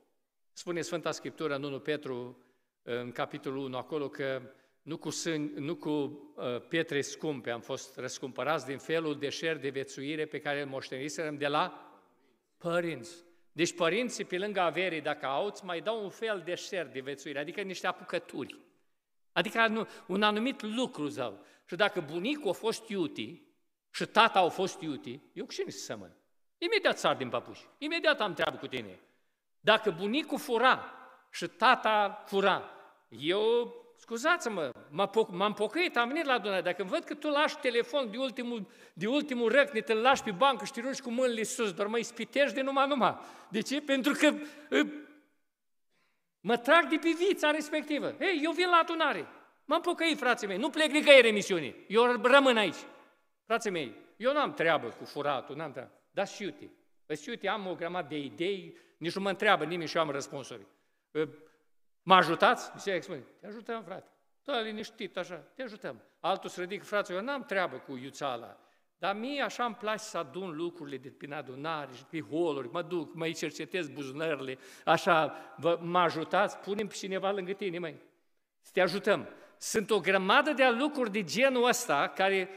Spune Sfânta Scriptură în 1 Petru, în capitolul 1, acolo că nu cu, sân, nu cu ă, pietre scumpe am fost răscumpărați din felul de șer de vețuire pe care îl moșteniserăm de la părinți. Deci părinții, pe lângă averii, dacă auți, mai dau un fel de șer de vețuire, adică niște apucături. Adică un anumit lucru zău. Și dacă bunicul a fost iuti și tata au fost iuti, eu cu cine să semăn? Imediat sar din papuși. Imediat am treabă cu tine. Dacă bunicul fura și tata fura, eu scuzați-mă, m-am pocăit, am venit la adunare, dacă văd că tu lași telefon de ultimul, de ultimul răcnit, îl lași pe bancă și te rogi cu mâinile sus, doar mă ispitești de numai numai. De ce? Pentru că uh, mă trag de pe vița respectivă. Ei, hey, eu vin la adunare, m-am pocăit, frații mei, nu plec nicăieri emisiunii, eu rămân aici. Frații mei, eu nu am treabă cu furatul, n-am treabă, dar și uite, și uite, am o grămadă de idei, nici nu mă întreabă nimeni și eu am răspunsuri. Uh, Mă ajutați? Biserica spune, te ajutăm, frate. Tot liniștit, așa, te ajutăm. Altul se ridică, frate, eu n-am treabă cu iuțala, dar mie așa îmi place să adun lucrurile de prin adunare și pe holuri, mă duc, mă cercetez buzunările, așa, vă, mă ajutați, punem pe cineva lângă tine, măi, să te ajutăm. Sunt o grămadă de lucruri de genul ăsta care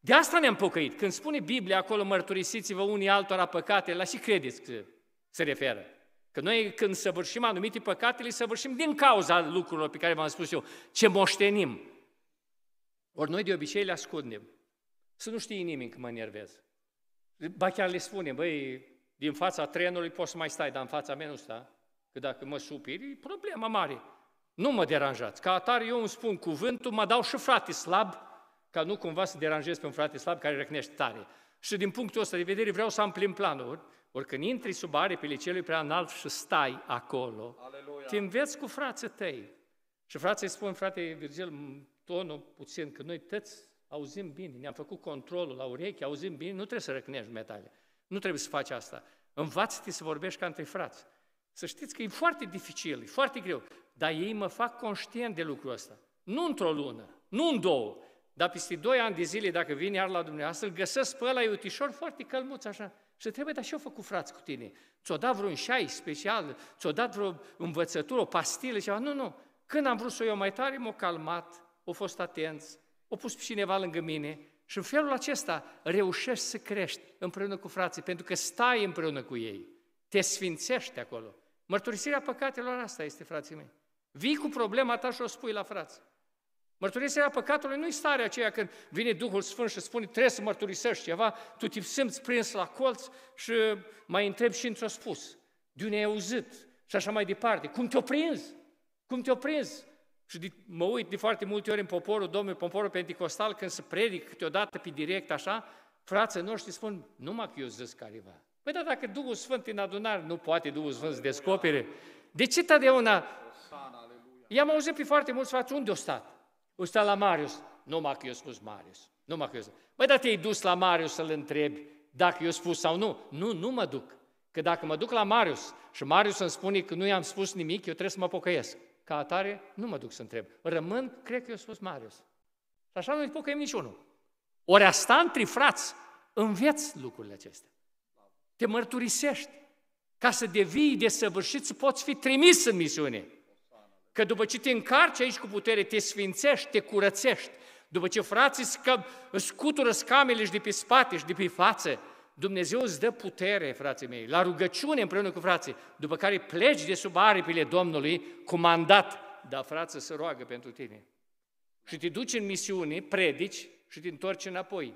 de asta ne-am pocăit. Când spune Biblia acolo, mărturisiți-vă unii altora păcate, la și credeți că se referă. Că noi când săvârșim anumite păcate, le săvârșim din cauza lucrurilor pe care v-am spus eu, ce moștenim. Ori noi de obicei le ascundem. Să nu știi nimic că mă enervez. Ba chiar le spune, băi, din fața trenului poți să mai stai, dar în fața mea nu sta. Că dacă mă supiri, e problema mare. Nu mă deranjați. Ca atare eu îmi spun cuvântul, mă dau și frate slab, ca nu cumva să deranjez pe un frate slab care răcnește tare. Și din punctul ăsta de vedere vreau să am plin planuri, ori când intri sub aripile celui prea înalt și stai acolo, Aleluia. te înveți cu frații tăi. Și frații spun, frate Virgil, tonul puțin, că noi toți auzim bine, ne-am făcut controlul la urechi, auzim bine, nu trebuie să răcnești metale. Nu trebuie să faci asta. Învață-te să vorbești ca între frați. Să știți că e foarte dificil, e foarte greu, dar ei mă fac conștient de lucrul ăsta. Nu într-o lună, nu în două, dar peste doi ani de zile, dacă vin iar la dumneavoastră, îl găsesc pe ăla, e utișor foarte călmuț așa. Și trebuie, dar și eu făcut frați cu tine. Ți-o dat vreun șai special, ți-o dat vreo învățătură, o pastilă, ceva. Nu, nu. Când am vrut să o iau mai tare, m-au calmat, au fost atenți, au pus pe cineva lângă mine și în felul acesta reușești să crești împreună cu frații, pentru că stai împreună cu ei, te sfințești acolo. Mărturisirea păcatelor asta este, frații mei. Vii cu problema ta și o spui la frați. Mărturisirea păcatului nu-i starea aceea când vine Duhul Sfânt și spune trebuie să mărturisești ceva, tu te simți prins la colț și mai întrebi și într-o spus, de unde ai auzit și așa mai departe. Cum te-o prins? Cum te-o prins? Și de, mă uit de foarte multe ori în poporul Domnului, poporul pentecostal, când se predic câteodată pe direct așa, frații noștri spun, numai că eu zis careva. Păi da, dacă Duhul Sfânt în adunare, nu poate Duhul Sfânt să descopere. De ce totdeauna? I-am auzit pe foarte mulți frați, unde o stat? Ăsta la Marius. nu că eu spus Marius. nu că eu spus. Băi, dar te-ai dus la Marius să-l întrebi dacă eu spus sau nu. Nu, nu mă duc. Că dacă mă duc la Marius și Marius îmi spune că nu i-am spus nimic, eu trebuie să mă pocăiesc. Ca atare, nu mă duc să întreb. Rămân, cred că eu spus Marius. Și așa nu-i pocăim niciunul. Ori asta între frați, înveți lucrurile acestea. Te mărturisești. Ca să devii desăvârșit, să poți fi trimis în misiune. Că după ce te încarci aici cu putere, te sfințești, te curățești. După ce frații scă, scutură scamele și de pe spate și de pe față, Dumnezeu îți dă putere, frații mei, la rugăciune împreună cu frații, după care pleci de sub aripile Domnului cu mandat, dar frață să roagă pentru tine. Și te duci în misiune, predici și te întorci înapoi.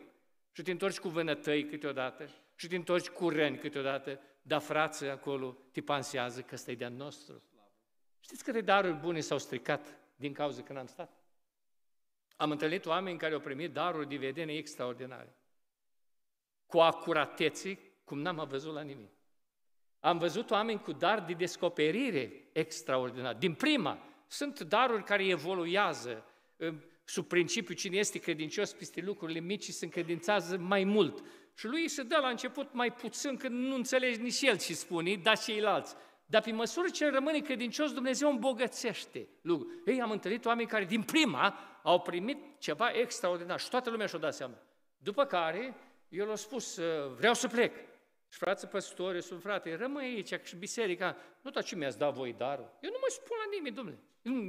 Și te întorci cu vânătăi câteodată, și te întorci cu răni câteodată, dar frață acolo te pansează că stai de-al nostru. Știți câte daruri bune s-au stricat din cauza că n-am stat? Am întâlnit oameni care au primit daruri de vedere extraordinare. Cu acuratețe, cum n-am văzut la nimeni. Am văzut oameni cu dar de descoperire extraordinar. Din prima, sunt daruri care evoluează um, sub principiul cine este credincios peste lucrurile mici și se încredințează mai mult. Și lui se dă la început mai puțin, când nu înțelegi nici el ce spune, dar ceilalți. Dar pe măsură ce rămâne credincios, Dumnezeu îmbogățește lucrul. Ei, am întâlnit oameni care din prima au primit ceva extraordinar și toată lumea și a dat seama. După care, eu l am spus, uh, vreau să plec. Și frață păstori, sunt frate, rămâi aici, și biserica. Nu, dar ce mi-ați dat voi darul? Eu nu mă spun la nimeni, domnule.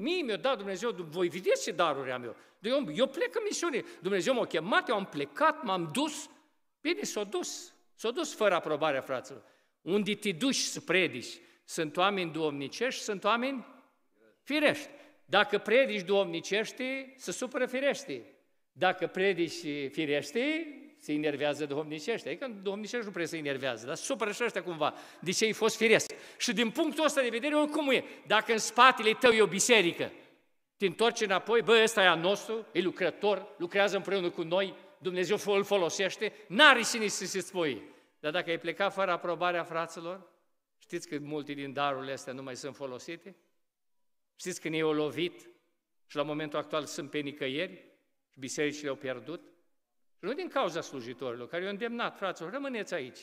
Mie mi-a dat Dumnezeu, voi vedeți ce daruri am eu. Eu, eu plec în misiune. Dumnezeu m-a chemat, eu am plecat, m-am dus. Bine, s-a dus. S-a dus fără aprobarea fraților. Unde te duci să predici, sunt oameni duomnicești, sunt oameni firești. Dacă predici duomnicești, se supără firești. Dacă predici firești, se enervează duomnicești. Adică duomnicești nu prea se enervează, dar supără și ăștia cumva. De ce ai fost firesc? Și din punctul ăsta de vedere, oricum e. Dacă în spatele tău e o biserică, te întorci înapoi, bă, ăsta e a nostru, e lucrător, lucrează împreună cu noi, Dumnezeu îl folosește, n-are cine să se spui. Dar dacă ai plecat fără aprobarea fraților, Știți că multe din darurile astea nu mai sunt folosite? Știți că ne au lovit și la momentul actual sunt pe nicăieri și bisericile au pierdut? Și nu din cauza slujitorilor, care i-au îndemnat, fraților, rămâneți aici.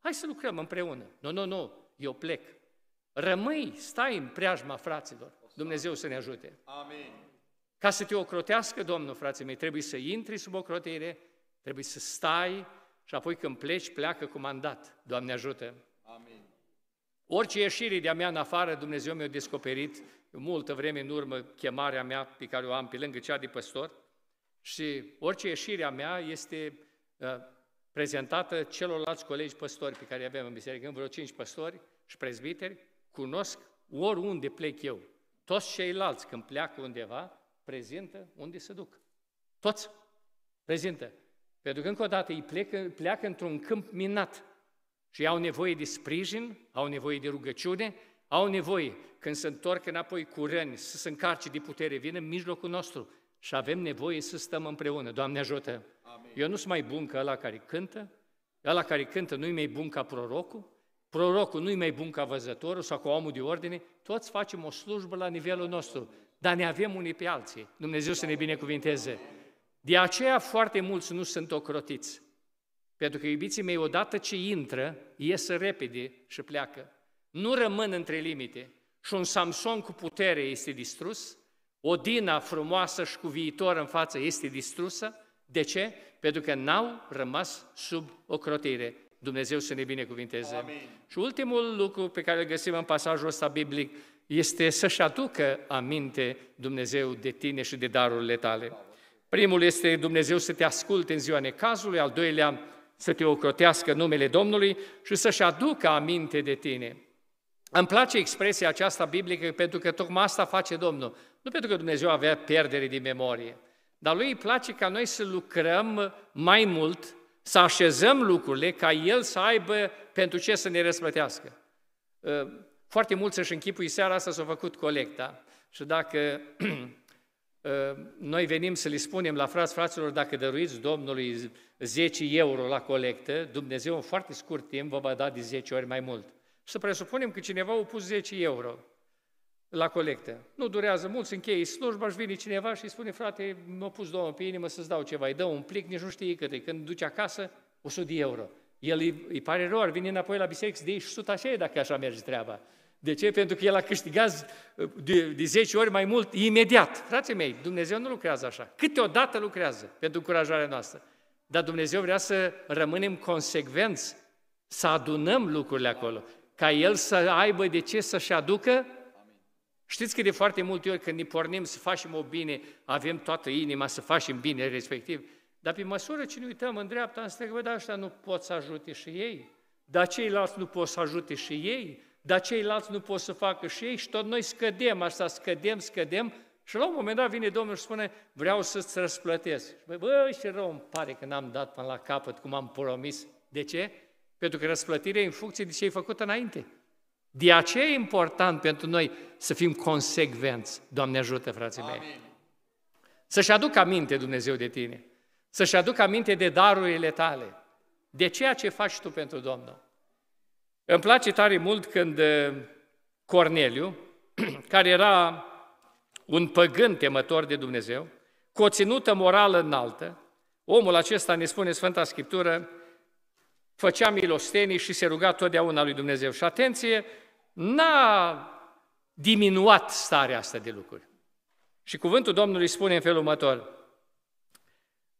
Hai să lucrăm împreună. Nu, nu, nu, eu plec. Rămâi, stai în preajma fraților. Dumnezeu să ne ajute. Amin. Ca să te ocrotească, Domnul, frații mei, trebuie să intri sub ocrotire, trebuie să stai și apoi când pleci, pleacă cu mandat. Doamne ajută! Orice ieșire de-a mea în afară, Dumnezeu mi-a descoperit multă vreme în urmă chemarea mea pe care o am pe lângă cea de păstor și orice ieșire a mea este uh, prezentată celorlalți colegi păstori pe care avem în biserică, în vreo cinci păstori și prezbiteri, cunosc oriunde plec eu. Toți ceilalți când pleacă undeva, prezintă unde se duc. Toți prezintă. Pentru că încă o dată îi pleacă, pleacă într-un câmp minat și au nevoie de sprijin, au nevoie de rugăciune, au nevoie, când se întorc înapoi cu răni, să se încarce de putere vină în mijlocul nostru și avem nevoie să stăm împreună. Doamne ajută! Amin. Eu nu sunt mai bun ca ăla care cântă, ăla care cântă nu-i mai bun ca prorocul, prorocul nu-i mai bun ca văzătorul sau ca omul de ordine, toți facem o slujbă la nivelul nostru, dar ne avem unii pe alții. Dumnezeu să ne binecuvinteze! De aceea foarte mulți nu sunt ocrotiți. Pentru că, iubiții mei, odată ce intră, iese repede și pleacă. Nu rămân între limite. Și un Samson cu putere este distrus, Odina frumoasă și cu viitor în față este distrusă. De ce? Pentru că n-au rămas sub ocrotire. Dumnezeu să ne binecuvinteze. Amin. Și ultimul lucru pe care îl găsim în pasajul ăsta biblic este să-și aducă aminte Dumnezeu de tine și de darurile tale. Primul este Dumnezeu să te asculte în ziua necazului, al doilea să te ocrotească numele Domnului și să-și aducă aminte de tine. Îmi place expresia aceasta biblică pentru că tocmai asta face Domnul. Nu pentru că Dumnezeu avea pierdere din memorie, dar lui îi place ca noi să lucrăm mai mult, să așezăm lucrurile ca El să aibă pentru ce să ne răsplătească. Ă, foarte mulți își închipui seara asta s-a făcut colecta și dacă Ă, noi venim să le spunem la frați, fraților, dacă dăruiți Domnului 10 euro la colectă, Dumnezeu în foarte scurt timp vă va da de 10 ori mai mult. Să presupunem că cineva a pus 10 euro la colectă. Nu durează mult, să încheie slujba și vine cineva și îi spune, frate, mă a pus domnul pe inimă să-ți dau ceva, îi dă un plic, nici nu știe cât e. Când duce acasă, 100 de euro. El îi, îi pare rău, vine înapoi la biserică, să dea și 100 așa dacă așa merge treaba. De ce? Pentru că el a câștigat uh, de, de 10 ori mai mult imediat. Frații mei, Dumnezeu nu lucrează așa. Câteodată lucrează pentru încurajarea noastră. Dar Dumnezeu vrea să rămânem consecvenți, să adunăm lucrurile acolo, ca El să aibă de ce să-și aducă Știți că de foarte multe ori când ne pornim să facem o bine, avem toată inima să facem bine respectiv, dar pe măsură ce ne uităm în dreapta, în stângă, bă, dar ăștia nu pot să ajute și ei, dar ceilalți nu pot să ajute și ei, dar ceilalți nu pot să facă și ei și tot noi scădem așa, scădem, scădem și la un moment dat vine Domnul și spune, vreau să-ți răsplătesc. Băi, bă, ce rău îmi pare că n-am dat până la capăt cum am promis. De ce? Pentru că răsplătirea e în funcție de ce ai făcut înainte. De aceea e important pentru noi să fim consecvenți. Doamne ajută, frații Amin. mei! Să-și aducă aminte Dumnezeu de tine. Să-și aducă aminte de darurile tale. De ceea ce faci tu pentru Domnul. Îmi place tare mult când eh, Corneliu, care era un păgân temător de Dumnezeu, cu o ținută morală înaltă, omul acesta, ne spune Sfânta Scriptură, făcea milostenii și se ruga totdeauna lui Dumnezeu. Și atenție, n-a diminuat starea asta de lucruri. Și cuvântul Domnului spune în felul următor,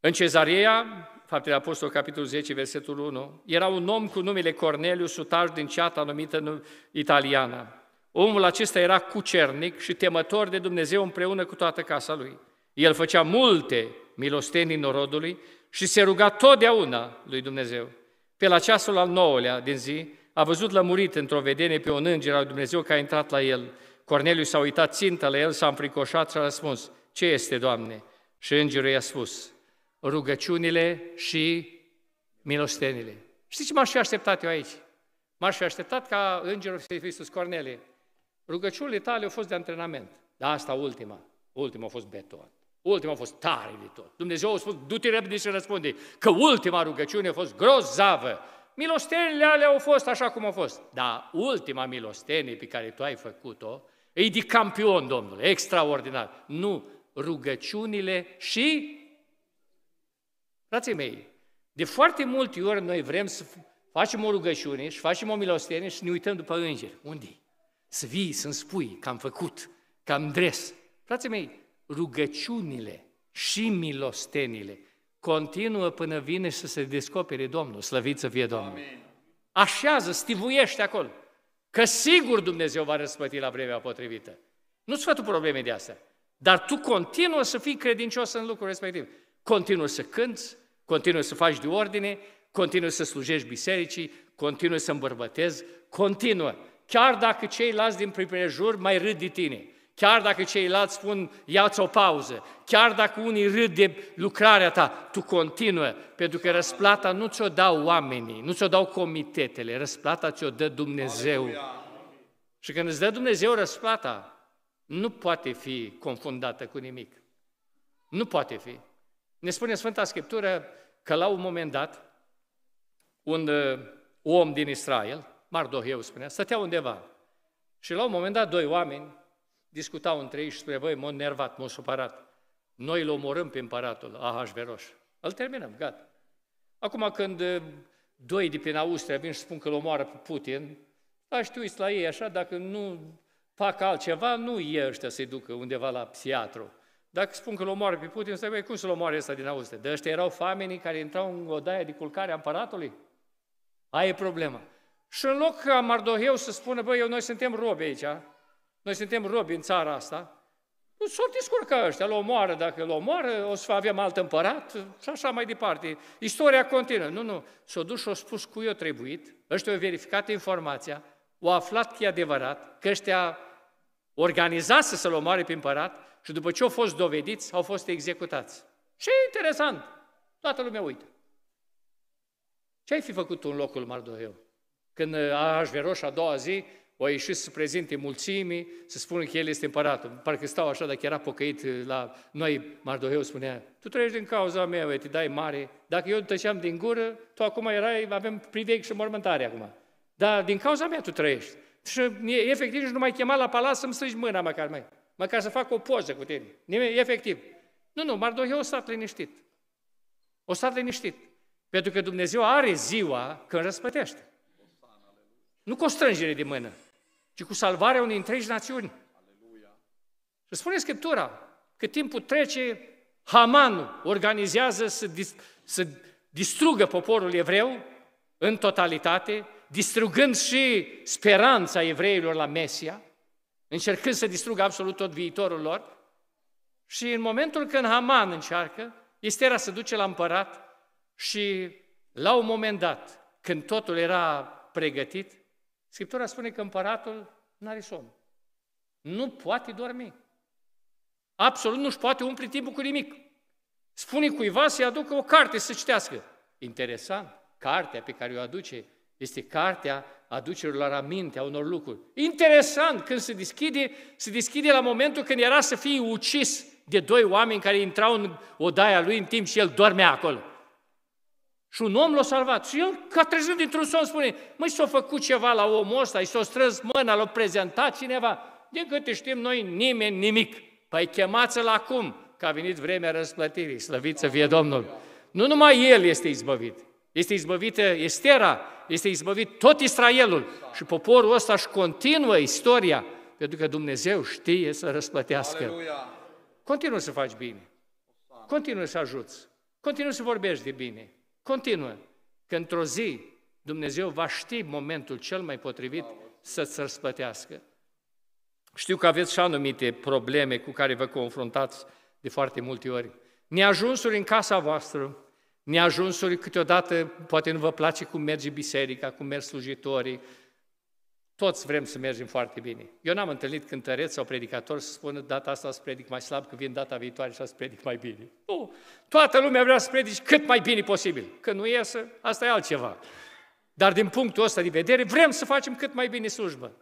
în cezarea Faptele Apostol, capitolul 10, versetul 1, era un om cu numele Corneliu, sutaj din ceata numită italiană. Omul acesta era cucernic și temător de Dumnezeu împreună cu toată casa lui. El făcea multe milostenii norodului și se ruga totdeauna lui Dumnezeu. Pe la ceasul al nouălea din zi, a văzut lămurit într-o vedenie pe un înger al Dumnezeu care a intrat la el. Corneliu s-a uitat țintă la el, s-a înfricoșat și a răspuns, Ce este, Doamne?" Și îngerul i-a spus, rugăciunile și milostenile. Știți ce m-aș fi așteptat eu aici? M-aș fi așteptat ca îngerul să fie Iisus Cornelie. Rugăciunile tale au fost de antrenament. Da, asta ultima. Ultima a fost beton. Ultima a fost tare de tot. Dumnezeu a spus, du-te repede și răspunde, că ultima rugăciune a fost grozavă. Milostenile alea au fost așa cum au fost. Dar ultima milostenie pe care tu ai făcut-o, e de campion, Domnule, extraordinar. Nu, rugăciunile și Frații mei, de foarte multe ori noi vrem să facem o rugăciune și facem o milostenie și ne uităm după îngeri. unde Să vii, să-mi spui că am făcut, că am dres. Frații mei, rugăciunile și milostenile continuă până vine să se descopere Domnul, slăvit să fie Domnul. Amin. Așează, stivuiește acolo, că sigur Dumnezeu va răspăti la vremea potrivită. Nu-ți fă tu probleme de astea, dar tu continuă să fii credincios în lucrul respectiv. Continuă să cânți, Continui să faci de ordine, continui să slujești bisericii, continui să îmbărbătezi, continuă. Chiar dacă ceilalți din prejur mai râd de tine, chiar dacă ceilalți spun ia-ți o pauză, chiar dacă unii râd de lucrarea ta, tu continuă, pentru că răsplata nu ți-o dau oamenii, nu ți-o dau comitetele, răsplata ți-o dă Dumnezeu. Aleluia. Și când îți dă Dumnezeu răsplata, nu poate fi confundată cu nimic. Nu poate fi. Ne spune Sfânta Scriptură că la un moment dat, un uh, om din Israel, Mardoheu spunea, stătea undeva. Și la un moment dat, doi oameni discutau între ei și spune, băi, m-a nervat, m-a supărat. Noi îl omorâm pe împăratul Ahasveros. Îl terminăm, gata. Acum când uh, doi de prin Austria vin și spun că îl omoară pe Putin, da, știuți la ei așa, dacă nu fac altceva, nu e ăștia să-i ducă undeva la psiatru. Dacă spun că-l omoară pe Putin, stai, băi, cum să-l omoare ăsta din Austria? De ăștia erau famenii care intrau în odaia de culcare a împăratului? Aia e problema. Și în loc ca Mardoheu să spună, băi, noi suntem robi aici, noi suntem robi în țara asta, s-o descurca ăștia, l omoară, dacă l omoară, o să avem alt împărat și așa mai departe. Istoria continuă. Nu, nu, s-o dus și o spus cu eu trebuit, ăștia au verificat informația, au aflat că e adevărat, că ăștia organizase să-l omoare pe împărat, și după ce au fost dovediți, au fost executați. Și e interesant, toată lumea uită. Ce ai fi făcut tu în locul Mardoheu? Când uh, Ahasveros a doua zi o ieșit să prezinte mulțimii, să spună că el este împăratul. Parcă stau așa, dacă era pocăit uh, la noi, Mardoheu spunea, tu trăiești din cauza mea, uite, dai mare. Dacă eu tăceam din gură, tu acum erai, avem priveg și mormântare acum. Dar din cauza mea tu trăiești. Și efectiv nu mai chema la palat să-mi strigi mâna măcar mai măcar să fac o poză cu tine. Nimeni, efectiv. Nu, nu, Mardoheu a stat liniștit. O stat liniștit. Pentru că Dumnezeu are ziua când răspătește. Nu cu o strângere de mână, ci cu salvarea unei întregi națiuni. Aleluia. Și spune Scriptura că timpul trece, Haman organizează să, dis- să distrugă poporul evreu în totalitate, distrugând și speranța evreilor la Mesia, încercând să distrugă absolut tot viitorul lor. Și în momentul când Haman încearcă, Istera se duce la împărat și la un moment dat, când totul era pregătit, Scriptura spune că împăratul nu are somn. Nu poate dormi. Absolut nu-și poate umple timpul cu nimic. Spune cuiva să-i aducă o carte să citească. Interesant, cartea pe care o aduce este cartea aducerilor aminte a unor lucruri. Interesant, când se deschide, se deschide la momentul când era să fie ucis de doi oameni care intrau în odaia lui în timp și el dormea acolo. Și un om l-a salvat. Și el, ca trezând dintr-un somn, spune, măi, s-a făcut ceva la omul ăsta, i s-a strâns mâna, l-a prezentat cineva. Din câte știm noi, nimeni nimic. Păi chemați-l acum, că a venit vremea răsplătirii. Slăvit să fie Domnul! Nu numai el este izbăvit. Este izbăvită Estera, este izbăvit tot Israelul și poporul ăsta își continuă istoria, pentru că Dumnezeu știe să răsplătească. Continuă să faci bine, continuă să ajuți, continuă să vorbești de bine, continuă, că într-o zi Dumnezeu va ști momentul cel mai potrivit să-ți răsplătească. Știu că aveți și anumite probleme cu care vă confruntați de foarte multe ori. Neajunsuri în casa voastră, neajunsuri, câteodată poate nu vă place cum merge biserica, cum merg slujitorii, toți vrem să mergem foarte bine. Eu n-am întâlnit cântăreți sau predicator să spună data asta să predic mai slab, că vin data viitoare și să predic mai bine. Nu, toată lumea vrea să predici cât mai bine posibil. Că nu iese, asta e altceva. Dar din punctul ăsta de vedere, vrem să facem cât mai bine slujbă.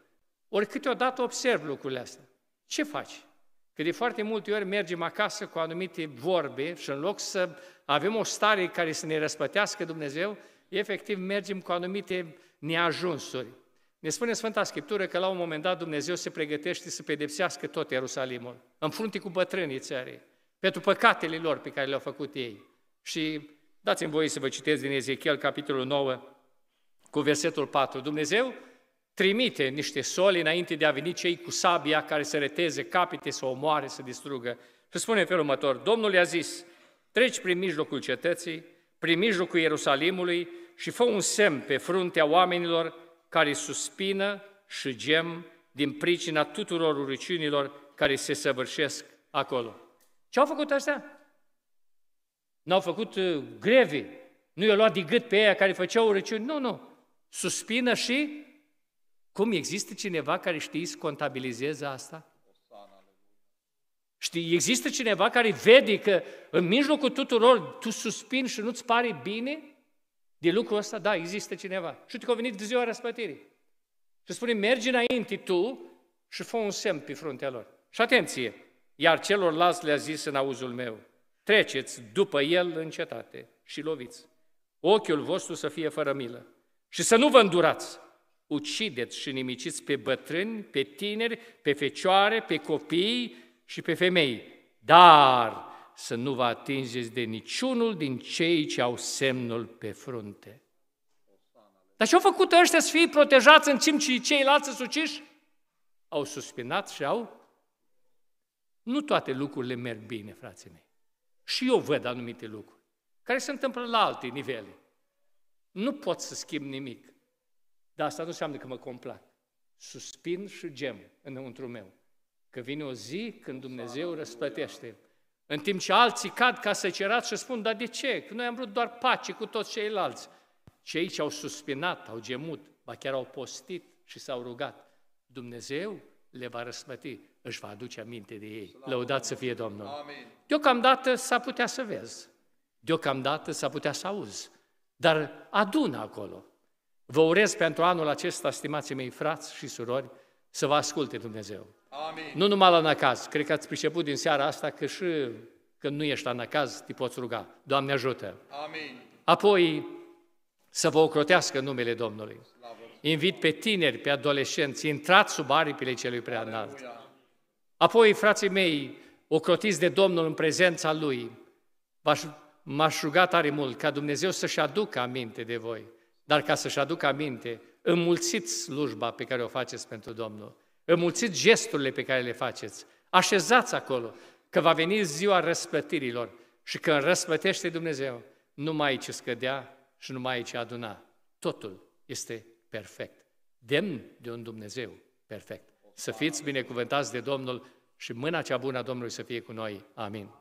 Ori câteodată observ lucrurile astea. Ce faci? Că de foarte multe ori mergem acasă cu anumite vorbe și în loc să avem o stare care să ne răspătească Dumnezeu, efectiv mergem cu anumite neajunsuri. Ne spune Sfânta Scriptură că la un moment dat Dumnezeu se pregătește să pedepsească tot Ierusalimul, în frunte cu bătrânii țării, pentru păcatele lor pe care le-au făcut ei. Și dați-mi voie să vă citesc din Ezechiel, capitolul 9, cu versetul 4. Dumnezeu trimite niște soli înainte de a veni cei cu sabia care să reteze capite, să omoare, să distrugă. Și spune în felul următor, Domnul i-a zis, treci prin mijlocul cetății, prin mijlocul Ierusalimului și fă un semn pe fruntea oamenilor care suspină și gem din pricina tuturor uricinilor care se săvârșesc acolo. Ce au făcut astea? N-au făcut uh, greve, nu i-au luat de gât pe ei care făceau urăciuni, nu, nu. Suspină și cum există cineva care știe să contabilizeze asta? Știi, există cineva care vede că în mijlocul tuturor tu suspini și nu-ți pare bine de lucrul ăsta? Da, există cineva. Și uite că a venit de ziua răspătirii. Și spune, mergi înainte tu și fă un semn pe fruntea lor. Și atenție! Iar celorlalți le-a zis în auzul meu, treceți după el în cetate și loviți. Ochiul vostru să fie fără milă și să nu vă îndurați ucideți și nimiciți pe bătrâni, pe tineri, pe fecioare, pe copii și pe femei, dar să nu vă atingeți de niciunul din cei ce au semnul pe frunte. Dar ce-au făcut ăștia să fie protejați în timp ce ceilalți sunt uciși? Au suspinat și au... Nu toate lucrurile merg bine, frații mei. Și eu văd anumite lucruri care se întâmplă la alte nivele. Nu pot să schimb nimic. Dar asta nu înseamnă că mă complac. Suspin și gem înăuntru meu. Că vine o zi când Dumnezeu răsplătește. În timp ce alții cad ca să cerați și spun, dar de ce? Că noi am vrut doar pace cu toți ceilalți. Cei ce au suspinat, au gemut, ba chiar au postit și s-au rugat. Dumnezeu le va răsplăti, își va aduce aminte de ei. Lăudați să fie Domnul. Deocamdată s a putea să vezi, deocamdată s a putea să auzi, dar adună acolo. Vă urez pentru anul acesta, stimații mei frați și surori, să vă asculte Dumnezeu. Amin. Nu numai la năcaz, cred că ați priceput din seara asta că și când nu ești la năcaz, te poți ruga. Doamne ajută! Amin. Apoi, să vă ocrotească numele Domnului. Invit pe tineri, pe adolescenți, intrați sub aripile celui prea înalt. Apoi, frații mei, ocrotiți de Domnul în prezența Lui, m-aș ruga tare mult ca Dumnezeu să-și aducă aminte de voi dar ca să-și aducă aminte, înmulțiți slujba pe care o faceți pentru Domnul, înmulțiți gesturile pe care le faceți, așezați acolo, că va veni ziua răsplătirilor și când răsplătește Dumnezeu, nu mai ce scădea și nu mai ce aduna. Totul este perfect, demn de un Dumnezeu perfect. Să fiți binecuvântați de Domnul și mâna cea bună a Domnului să fie cu noi. Amin.